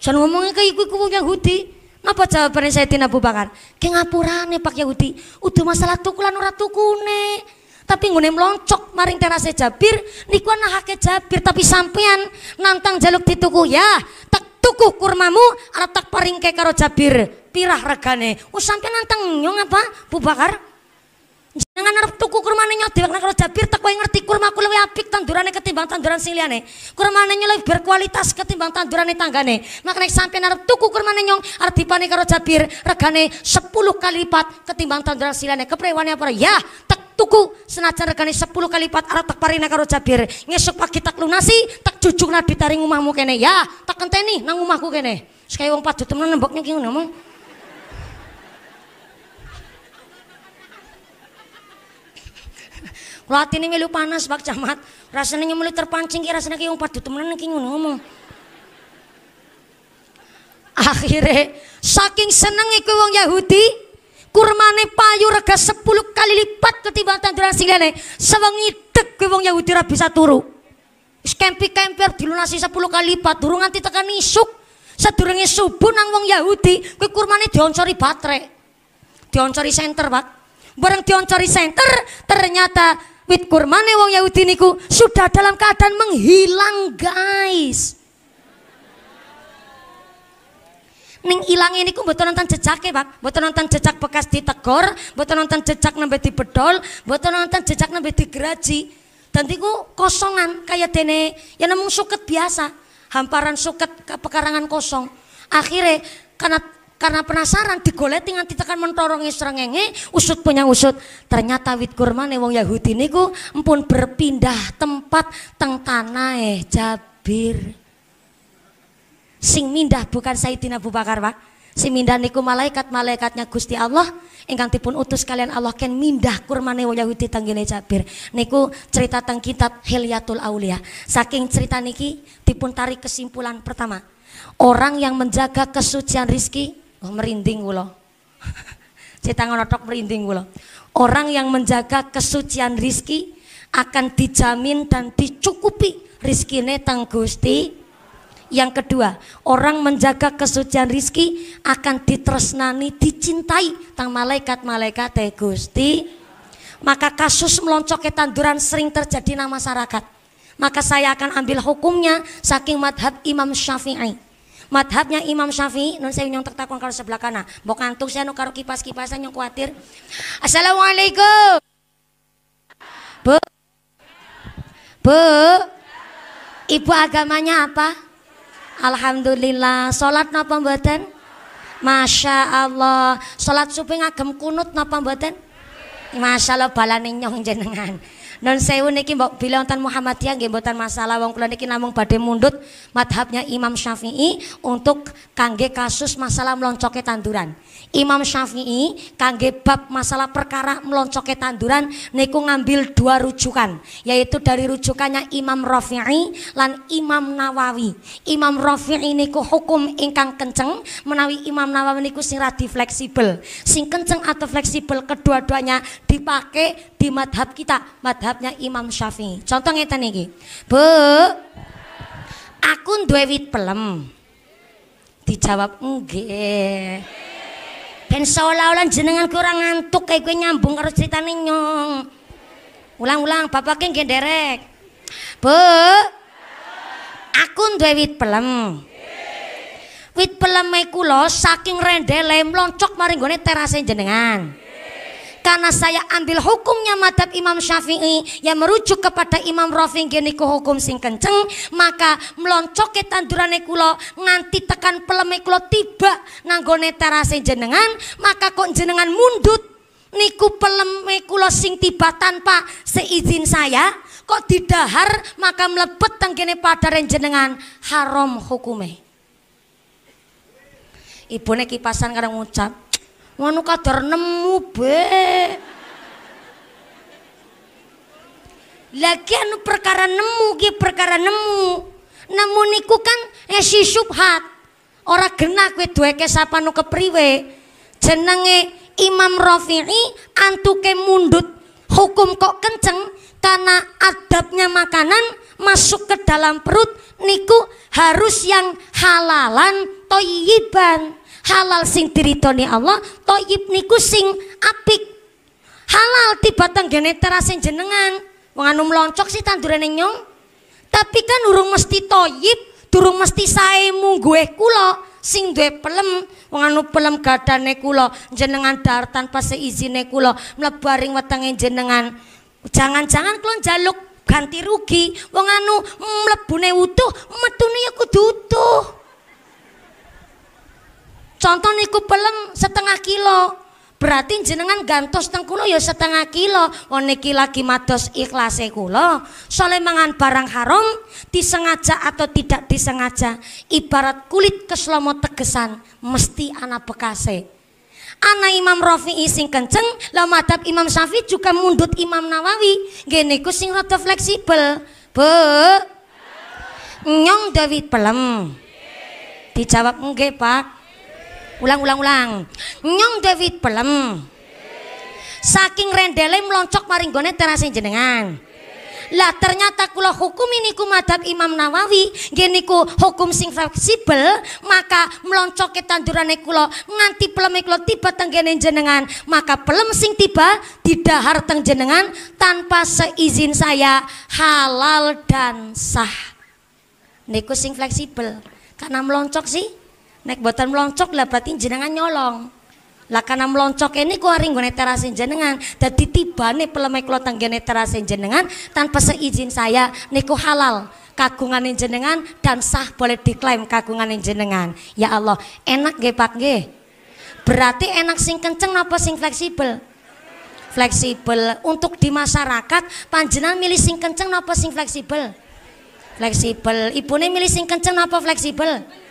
Jangan ngomongnya kayak iku wong Yahudi. Ngapa jawabannya saya Tina Abu Bakar? Kayak ngapurane Pak Yahudi. Udah masalah tukulan ora tukune. Tapi ngene meloncok maring terase Jabir, niku nahake Jabir tapi sampean nantang jaluk dituku ya. Tak tuku kurmamu arep tak paringke karo Jabir. Pirah regane. Wes oh, sampean nantang nyong apa? Bu Bakar? Nang arep tuku kurmane nyo dewek karo Jabir tak ngerti kurmaku lebih apik tandurane ketimbang tanduran sing liyane. Kurmane nyo lebih berkualitas ketimbang tandurane tanggane. Makane sampai arep tuku kurmane arti arep dipane karo Jabir regane sepuluh kali lipat ketimbang tanduran sing liyane. Keprewane apa? Ya, tak tuku senajan regane sepuluh kali lipat arep tak parine karo Jabir. Ngesuk pagi tak lunasi, tak cucuk nabi taring omahmu kene. Ya, tak kenteni nang omahku kene. Sekaya wong padha temen nembok ini melu panas Pak Camat. Rasane melu terpancing ki rasane ki wong padu temenan ki ngono ngomong. Akhire saking seneng iku wong Yahudi kurmane payu rega sepuluh kali lipat ketimbang tanduran singane. Sewengi deg wong Yahudi ra bisa turu. Wis kempi kempir dilunasi sepuluh kali lipat durung nganti tekan isuk. Sadurunge subuh nang wong Yahudi kuwi kurmane dioncori baterai. Dioncori senter, Pak. Bareng dioncori senter ternyata wit kurmane wong Yahudi niku sudah dalam keadaan menghilang guys Ning ilang ini ku buat nonton ya Pak. buat nonton jejak bekas ditegor, buat nonton jejak di bedol buat nonton jejak di geraji, Dan ku kosongan kayak dene ya namun suket biasa, hamparan suket ke pekarangan kosong. Akhirnya karena karena penasaran digoleti nganti tekan mentorongi serengenge, usut punya usut. Ternyata wit kurma nih wong Yahudi niku empun berpindah tempat teng eh Jabir. Sing mindah bukan Sayyidina Abu Bakar, Pak. Sing mindah niku malaikat-malaikatnya Gusti Allah ingkang dipun utus kalian Allah ken mindah kurma nih wong Yahudi tanggine Jabir. Niku cerita tentang kitab Heliatul Aulia. Saking cerita niki dipun tarik kesimpulan pertama. Orang yang menjaga kesucian rizki merinding gula. Cetangan otok merinding kula. Orang yang menjaga kesucian rizki akan dijamin dan dicukupi rizkine tang Gusti. Yang kedua, orang menjaga kesucian rizki akan ditresnani, dicintai tang malaikat-malaikat Gusti. Maka kasus meloncoknya tanduran sering terjadi nama masyarakat. Maka saya akan ambil hukumnya saking madhab Imam Syafi'i madhabnya Imam Syafi'i non saya nyong tertakon kalau sebelah kana mau kantuk saya karo kipas-kipasan nyong khawatir Assalamualaikum Bu Bu Ibu agamanya apa? Alhamdulillah Sholat napa mboten? Masya Allah Sholat supi ngagem kunut napa mboten? Masya Allah balane nyong jenengan non sewu niki mbok bila wonten Muhammadiyah nggih mboten masalah wong kula niki namung badhe mundut madhabnya Imam Syafi'i untuk kangge kasus masalah meloncoke tanduran. Imam Syafi'i kangge bab masalah perkara meloncoke tanduran niku ngambil dua rujukan yaitu dari rujukannya Imam Rafi'i lan Imam Nawawi. Imam Rafi'i niku hukum ingkang kenceng menawi Imam Nawawi niku sing radi fleksibel. Sing kenceng atau fleksibel kedua-duanya dipakai di madhab kita, madhab madhabnya Imam Syafi'i. Contoh ngeten iki. Bu, aku duwe wit pelem. Dijawab nggih. Ben seolah-olah jenengan kurang ngantuk kayak gue nyambung harus cerita nyong. Ulang-ulang, bapaknya nggih derek. Bu, aku duwe wit pelem. Wit pelem kula saking rendele mloncok maring gue terasa jenengan karena saya ambil hukumnya madhab Imam Syafi'i yang merujuk kepada Imam Rafi geniku hukum sing kenceng maka meloncoknya tandurane kula nganti tekan peleme kula tiba nanggone terase jenengan maka kok jenengan mundut niku peleme kula sing tiba tanpa seizin saya kok didahar maka melepet tenggene pada jenengan haram hukume Ibu kipasan kadang ngucap Wanu kadar nemu be. Lagi anu perkara nemu ki perkara nemu. Nemu niku kan esi subhat. Ora genah kowe kesapa nu kepriwe. Jenenge Imam Rafi'i antuke mundut hukum kok kenceng karena adabnya makanan masuk ke dalam perut niku harus yang halalan toyiban halal sing diridoni Allah toyib niku sing apik halal tiba tenggene terasin jenengan menganum loncok sih tandurane nyong tapi kan urung mesti toyib durung mesti saemu gue kulo sing duwe pelem menganu pelem gadane kulo jenengan dar tanpa seizine kulo melebaring wetenge jenengan jangan-jangan kulo jaluk ganti rugi wong anu mlebune utuh metune ya kudu utuh Contoh niku pelem setengah kilo. Berarti jenengan gantos teng kula ya setengah kilo. Oh niki lagi mados ikhlase kula. sole mangan barang haram disengaja atau tidak disengaja, ibarat kulit keslomo tegesan mesti ana bekase. Ana Imam Rafi sing kenceng, lah madhab Imam Syafi juga mundut Imam Nawawi. Nggih niku sing rada fleksibel. Be Nyong David pelem. Dijawab nggih, Pak. Ulang ulang ulang. Nyong David pelem. Saking rendele meloncok maring gone jenengan. Lah ternyata kula hukum ini ku madhab Imam Nawawi geniku hukum sing fleksibel maka meloncok ke tandurane kula nganti pelem kula tiba tenggene jenengan maka pelem sing tiba didahar teng jenengan tanpa seizin saya halal dan sah niku sing fleksibel karena meloncok sih Nek buatan meloncok lah berarti jenengan nyolong. Lah karena meloncok ini ku ring gue terasin jenengan. Tadi tiba nih pelemek lo tanggane terasin jenengan tanpa seizin saya niku halal kagungan jenengan dan sah boleh diklaim kagungan jenengan. Ya Allah, enak gak Pak gak Berarti enak sing kenceng apa sing fleksibel? Fleksibel untuk di masyarakat panjenan milih sing kenceng apa sing fleksibel? Fleksibel. ibu nih milih sing kenceng apa fleksibel? fleksibel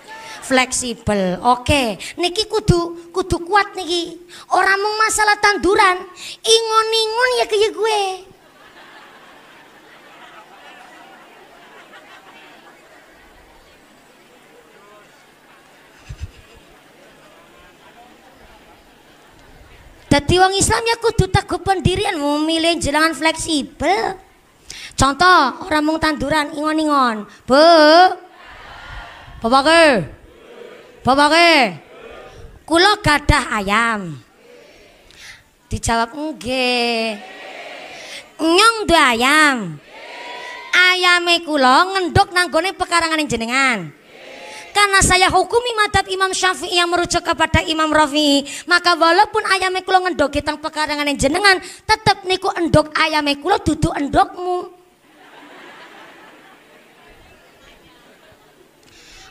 fleksibel. Oke, niki kudu kudu kuat niki. Orang mau masalah tanduran, ingon-ingon ya kayak gue. Dadi wong Islam ya kudu teguh pendirian mau milih jelangan fleksibel. Contoh orang mung tanduran ingon-ingon. Bu. Bapak Bapak Kulo gadah ayam. Dijawab nggih. Nyong dua ayam. Ayame kula ngendok nanggone pekarangan jenengan. Karena saya hukumi madhab Imam Syafi'i yang merujuk kepada Imam Rafi'i, maka walaupun ayame kula ngendok teng pekarangan jenengan, tetap niku endok ayame kula dudu endokmu.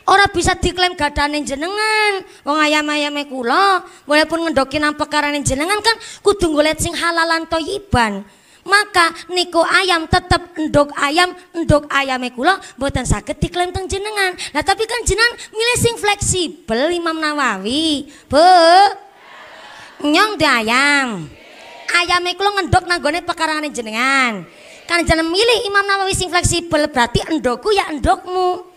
Orang bisa diklaim yang jenengan wong ayam-ayame kula walaupun ngendoki nang yang jenengan kan kudu golek sing halalan toyiban maka niko ayam tetep endok ayam endok yang kula mboten sakit diklaim teng jenengan Nah tapi kan jenengan milih sing fleksibel Imam Nawawi Bu nyong di ayam yang kula ngendok nanggone gone yang jenengan kan jenengan milih Imam Nawawi sing fleksibel berarti endokku ya endokmu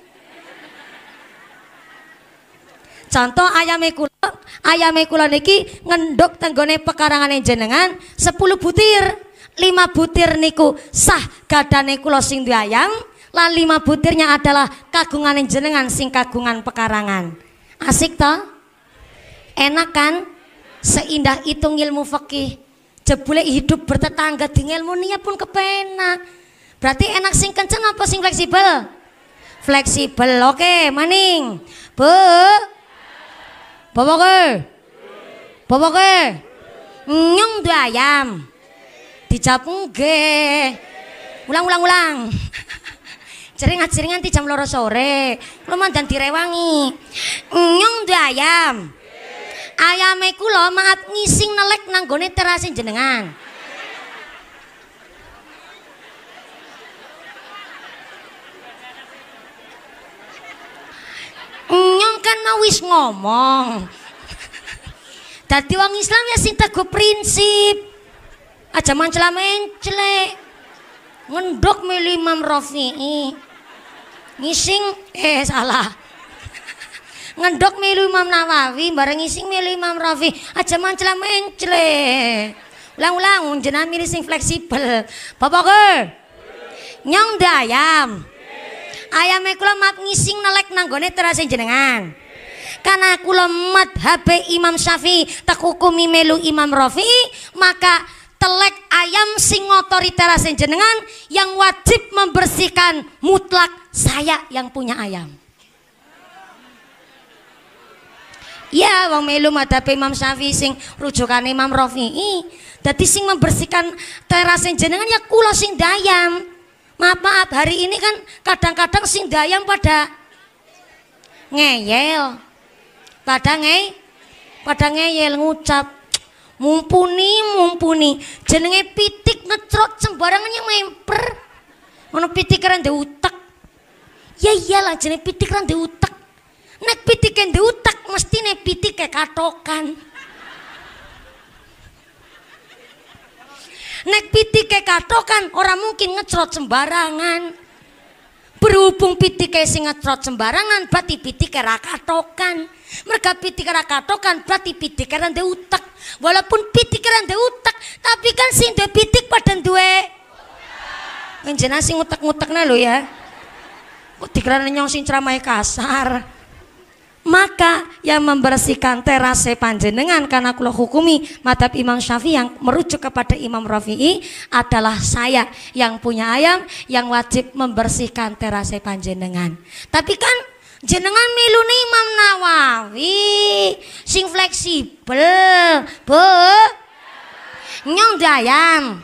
Contoh ayam kula, ayam kula niki ngendok tenggone yang jenengan 10 butir. 5 butir niku sah gadane kula sing duwe ayam, lan 5 butirnya adalah kagungan jenengan sing kagungan pekarangan. Asik toh? Enak kan? Seindah itu ilmu fakih Jebule hidup bertetangga dengan ilmu nia pun kepenak. Berarti enak sing kenceng apa sing fleksibel? Fleksibel. Oke, maning. Bu, Bobok e. Bobok e. Nyung dua ayam. Dijawab nggih. Ulang ulang ulang. Jeringan jeringan di jam loro sore. Lu mandan direwangi. Nyung dua ayam. Ayame kula maaf ngising nelek nanggone terasi jenengan. nyong kan mau wis ngomong dadi wong Islam ya sing teguh prinsip aja mancela mencelek ngendok milih Imam Rafi'i ngising eh salah ngendok milih Imam Nawawi bareng ngising milih Imam Rafi aja mancela mencelek ulang-ulang jenang milih sing fleksibel bapak nyong dayam Ayam kula mat ngising nelek nanggone terasa jenengan karena kula hp Imam Syafi'i takukumi melu Imam Rafi maka telek ayam sing ngotori terasa jenengan yang wajib membersihkan mutlak saya yang punya ayam Ya wong melu madhabe Imam Syafi sing rujukane Imam Rafi'i. Dadi sing membersihkan terasa jenengan ya kula sing dayam maaf maaf hari ini kan kadang-kadang sing dayang pada ngeyel pada ngey pada ngeyel ngucap mumpuni mumpuni jenenge pitik ngetrot sembarangannya memper mana pitik keren di utak ya iyalah jenenge pitik keren di utak nek pitik di utak mesti nek pitik kayak katokan Nek pitike katokan orang mungkin ngecrot sembarangan. Berhubung pitike sing ngecrot sembarangan berarti pitike ra katokan. Mereka pitike ra katokan berarti pitike ra utek. Walaupun pitike ra utek, tapi kan sing duwe pitik padha duwe. Panjenengan sing utek-utekna lho ya. Kok dikira nyong sing ceramahe kasar maka yang membersihkan terase panjenengan karena kula hukumi madhab Imam Syafi'i yang merujuk kepada Imam Rafi'i adalah saya yang punya ayam yang wajib membersihkan terase panjenengan tapi kan jenengan miluni Imam Nawawi sing fleksibel bu nyong dayam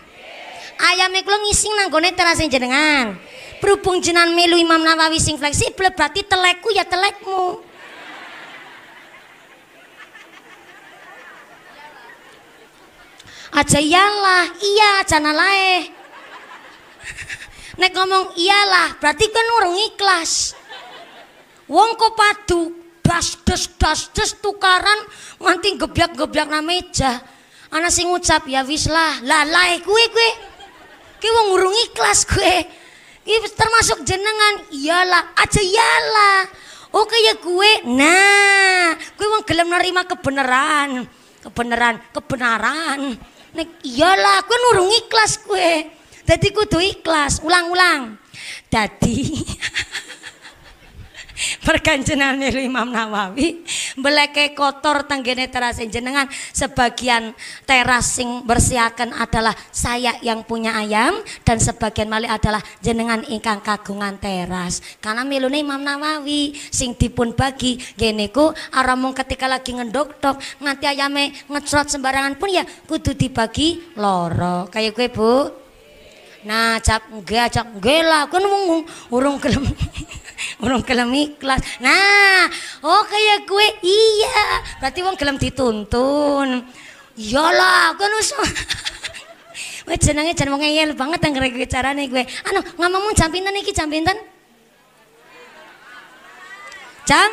ayam iku ngising nanggone terase jenengan berhubung jenengan milu Imam Nawawi sing fleksibel berarti telekku ya telekmu aja iyalah iya jana lae nek ngomong iyalah berarti kan urung ikhlas wong kok padu das des das des tukaran nganti geblak-geblak na meja ana sing ngucap ya wis lah lah lae kue. kue ki wong urung ikhlas kue. ki termasuk jenengan iyalah aja iyalah oke ya kue, nah kue wong gelem nerima kebenaran kebenaran kebenaran Nek iyalah, kowe nurung kan ikhlas kowe. Dadi kudu ikhlas, ulang-ulang. Dadi [LAUGHS] perkanjenane Imam Nawawi beleke kotor tanggene teras jenengan sebagian teras sing bersiakan adalah saya yang punya ayam dan sebagian malih adalah jenengan ingkang kagungan teras karena milune Imam Nawawi sing dipun bagi geneku aramung ketika lagi ngendok-dok nganti ayame ngecrot sembarangan pun ya kudu dibagi loro kayak gue bu Nah, cap nggih, cap nggih lah, kan wong urung gelem. [LAUGHS] Wong kelam ikhlas. Nah, oh kayak gue iya. Berarti wong kelam dituntun. Iyalah, aku nus. [LAUGHS] Wes jenenge jan wong ngeyel banget nang cara nih gue. Anu, ngomongmu jam pinten iki jam pinten? Jam?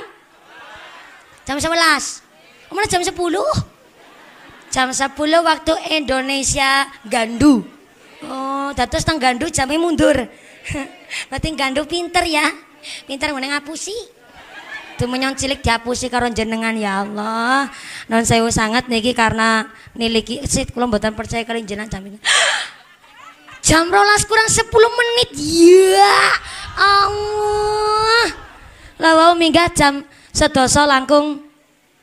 Jam sebelas? Mana jam sepuluh? Jam sepuluh waktu Indonesia gandu. Oh, dados tang gandu jamnya mundur. [LAUGHS] Berarti gandu pinter ya pinter ngene ngapusi. Dumenyon cilik diapusi karo jenengan ya Allah. Non sewu sangat niki karena niliki sit kula buatan percaya kali jenengan jam ini. [GASPS] Jam rolas kurang 10 menit. Ya Allah. Lah wau minggah jam sedoso langkung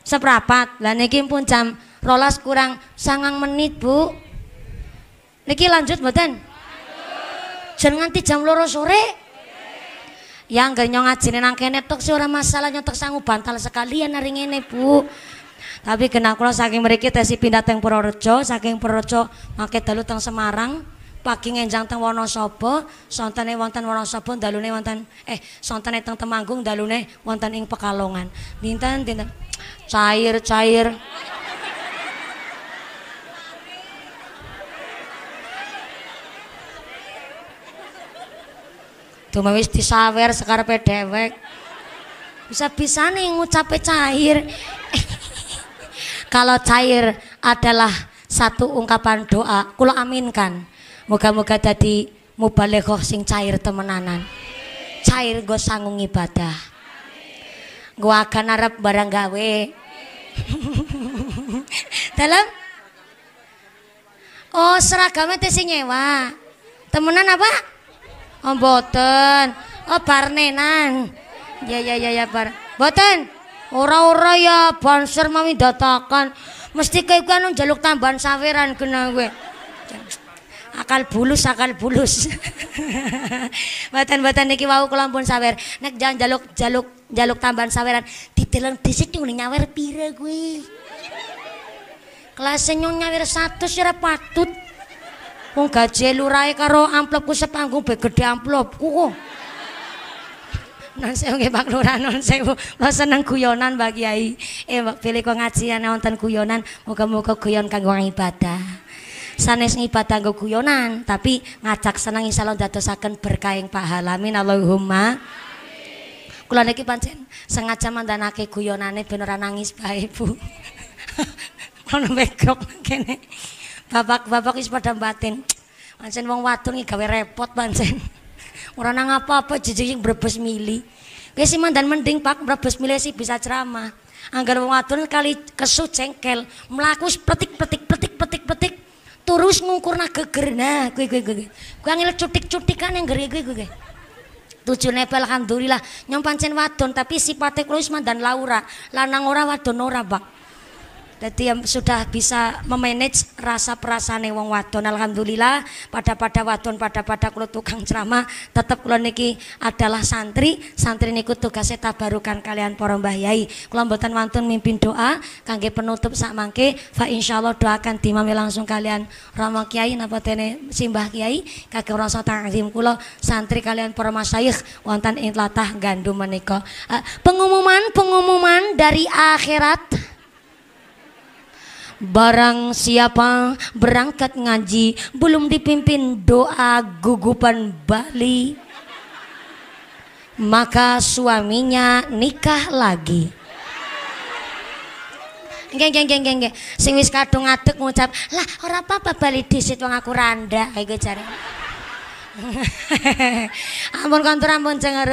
seprapat. Lah niki pun jam rolas kurang sangang menit, Bu. Niki lanjut buatan Jangan nanti jam loro sore yang nggak nyong ngajine nang kene tok sih ora masalah nyetok sangu bantal sekalian hari ngene Bu. Tapi kena kula saking mereka tesi pindah teng Purworejo, saking Purworejo mangke dalu teng Semarang, pagi ngenjang teng Wonosobo, sontane wonten Wonosobo, dalune wonten eh sontane teng Temanggung, dalune wonten ing Pekalongan. Dinten dinten cair-cair. Doma wis disawer sekarang pedewek bisa bisa nih ngucape cair. [LAUGHS] Kalau cair adalah satu ungkapan doa, kula aminkan. Moga-moga dadi mubalekoh sing cair temenanan. Cair go sanggung ibadah. Gue akan harap barang gawe. [LAUGHS] Dalam Oh seragamnya teh nyewa. Temenan apa? Oh mboten. Oh barnenan. Ya ya ya ya bar. Mboten. Ora-ora ya banser mawi datakan. Mesti kowe ku anu njaluk tambahan saweran genawe. Akal bulus, akal bulus. Mboten-mboten [LAUGHS] niki wau kula ampun sawer. Nek jangan jaluk jaluk jaluk tambahan saweran, dideleng dhisik ning nyawer pira kuwi. Kelas senyum nyawer 100 ora patut. Wong gaji lurae karo amplopku sepanggung be gedhe amplopku kok. Non sewu nggih Pak Lurah non sewu. Lo seneng guyonan Pak Kiai. Eh Pak pilih kok ngajian wonten guyonan, moga-moga guyon kanggo ibadah. Sanes ngibadah kanggo guyonan, tapi ngajak seneng insyaallah dadosaken berkah ing pahala. Amin Allahumma. Kula niki pancen sengaja mandhanake guyonane ben ora nangis bae ibu. Ono [LAUGHS] megok kene babak-babak is pada batin pancen wong wadon iki gawe repot pancen ora nang apa-apa jejeg brebes mili kowe si mandan mending pak brebes mili sih bisa ceramah anggar wong wadon kali kesu cengkel melakus petik-petik petik-petik petik terus ngukurna geger nah gue gue, kowe kowe angel cutik kan yang geri gue gue, tujuh nepel alhamdulillah nyong pancen wadon tapi si kulo wis dan Laura lanang ora wadon ora pak jadi yang sudah bisa memanage rasa perasaan wong wadon. Alhamdulillah pada pada wadon pada pada kulo tukang ceramah tetap kulo niki adalah santri. Santri niku tugasnya tabarukan kalian para mbah yai. Kulo mboten wantun mimpin doa kangge penutup sak mangke fa insyaallah doakan dimami langsung kalian Romo Kiai napa tene simbah Kiai kagem rasa takzim kulo santri kalian para masyayikh wonten ing tlatah gandum menika. Uh, eh, pengumuman pengumuman dari akhirat Barang siapa berangkat ngaji belum dipimpin doa gugupan Bali, maka suaminya nikah lagi. Geng geng geng geng geng. Sing wis kadung ngadeg ngucap, "Lah ora apa-apa Bali disit wong aku randa Kayak jare. [LAUGHS] ampun kontur ampun ayo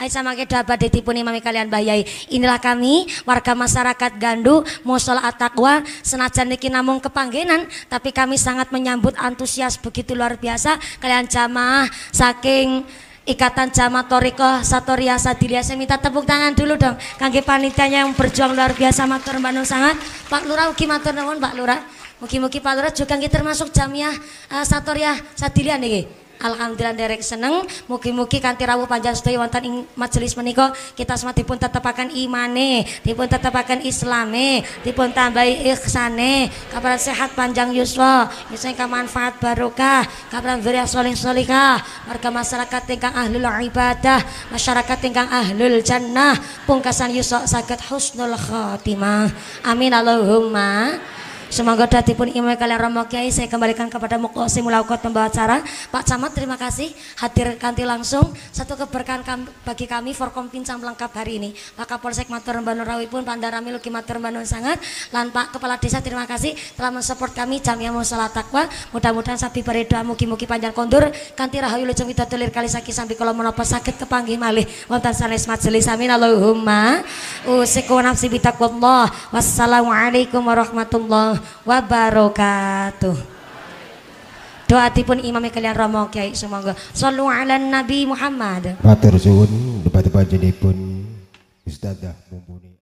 Aisyah make dapat nih mami kalian bayai. inilah kami warga masyarakat Gandu Musola Atakwa senajan niki namung kepanggenan tapi kami sangat menyambut antusias begitu luar biasa kalian jamaah saking Ikatan Jamaah Toriko Satoria Sadilia saya minta tepuk tangan dulu dong kangge panitianya yang berjuang luar biasa matur Bandung sangat Pak Lurah ugi matur nuwun Pak Lurah Mugi-mugi Pak Lurah juga kita termasuk jamiah eh, Satoria Sadilia nih Alhamdulillah derek seneng mugi-mugi kanti rawuh panjang sedaya wonten ing majelis menika kita semua dipun tetepaken imane dipun tetepaken islame dipun tambahi ihsane kabar sehat panjang yuswa misalnya ingkang manfaat barokah kabar beriah soling salihah warga masyarakat ingkang ahlul ibadah masyarakat ingkang ahlul jannah pungkasan yuswa sakit husnul khotimah amin Allahumma Semoga pun imam kalian Romo Kiai saya kembalikan kepada Mukosi Mulaukot pembawa acara. Pak Camat terima kasih hadir kanti langsung. Satu keberkahan bagi kami Forkom Pincang lengkap hari ini. Pak Kapolsek Matur Banun Rawi pun Pandarami Luki Matur Banur sangat. Lan Pak Kepala Desa terima kasih telah mensupport kami Jamia Musola Takwa. Mudah-mudahan sapi beredoa mugi-mugi panjang kondur kanti rahayu lujung kita tulir kali sakit sampai kalau menapa sakit kepanggih malih wonten sanes majelis amin Allahumma usiku nafsi bitaqwallah wassalamualaikum warahmatullahi wabarakatuh doa tipun imam kalian romo kiai semoga sallu ala nabi Muhammad matur suwun debat-debat jenipun ustazah mumpun.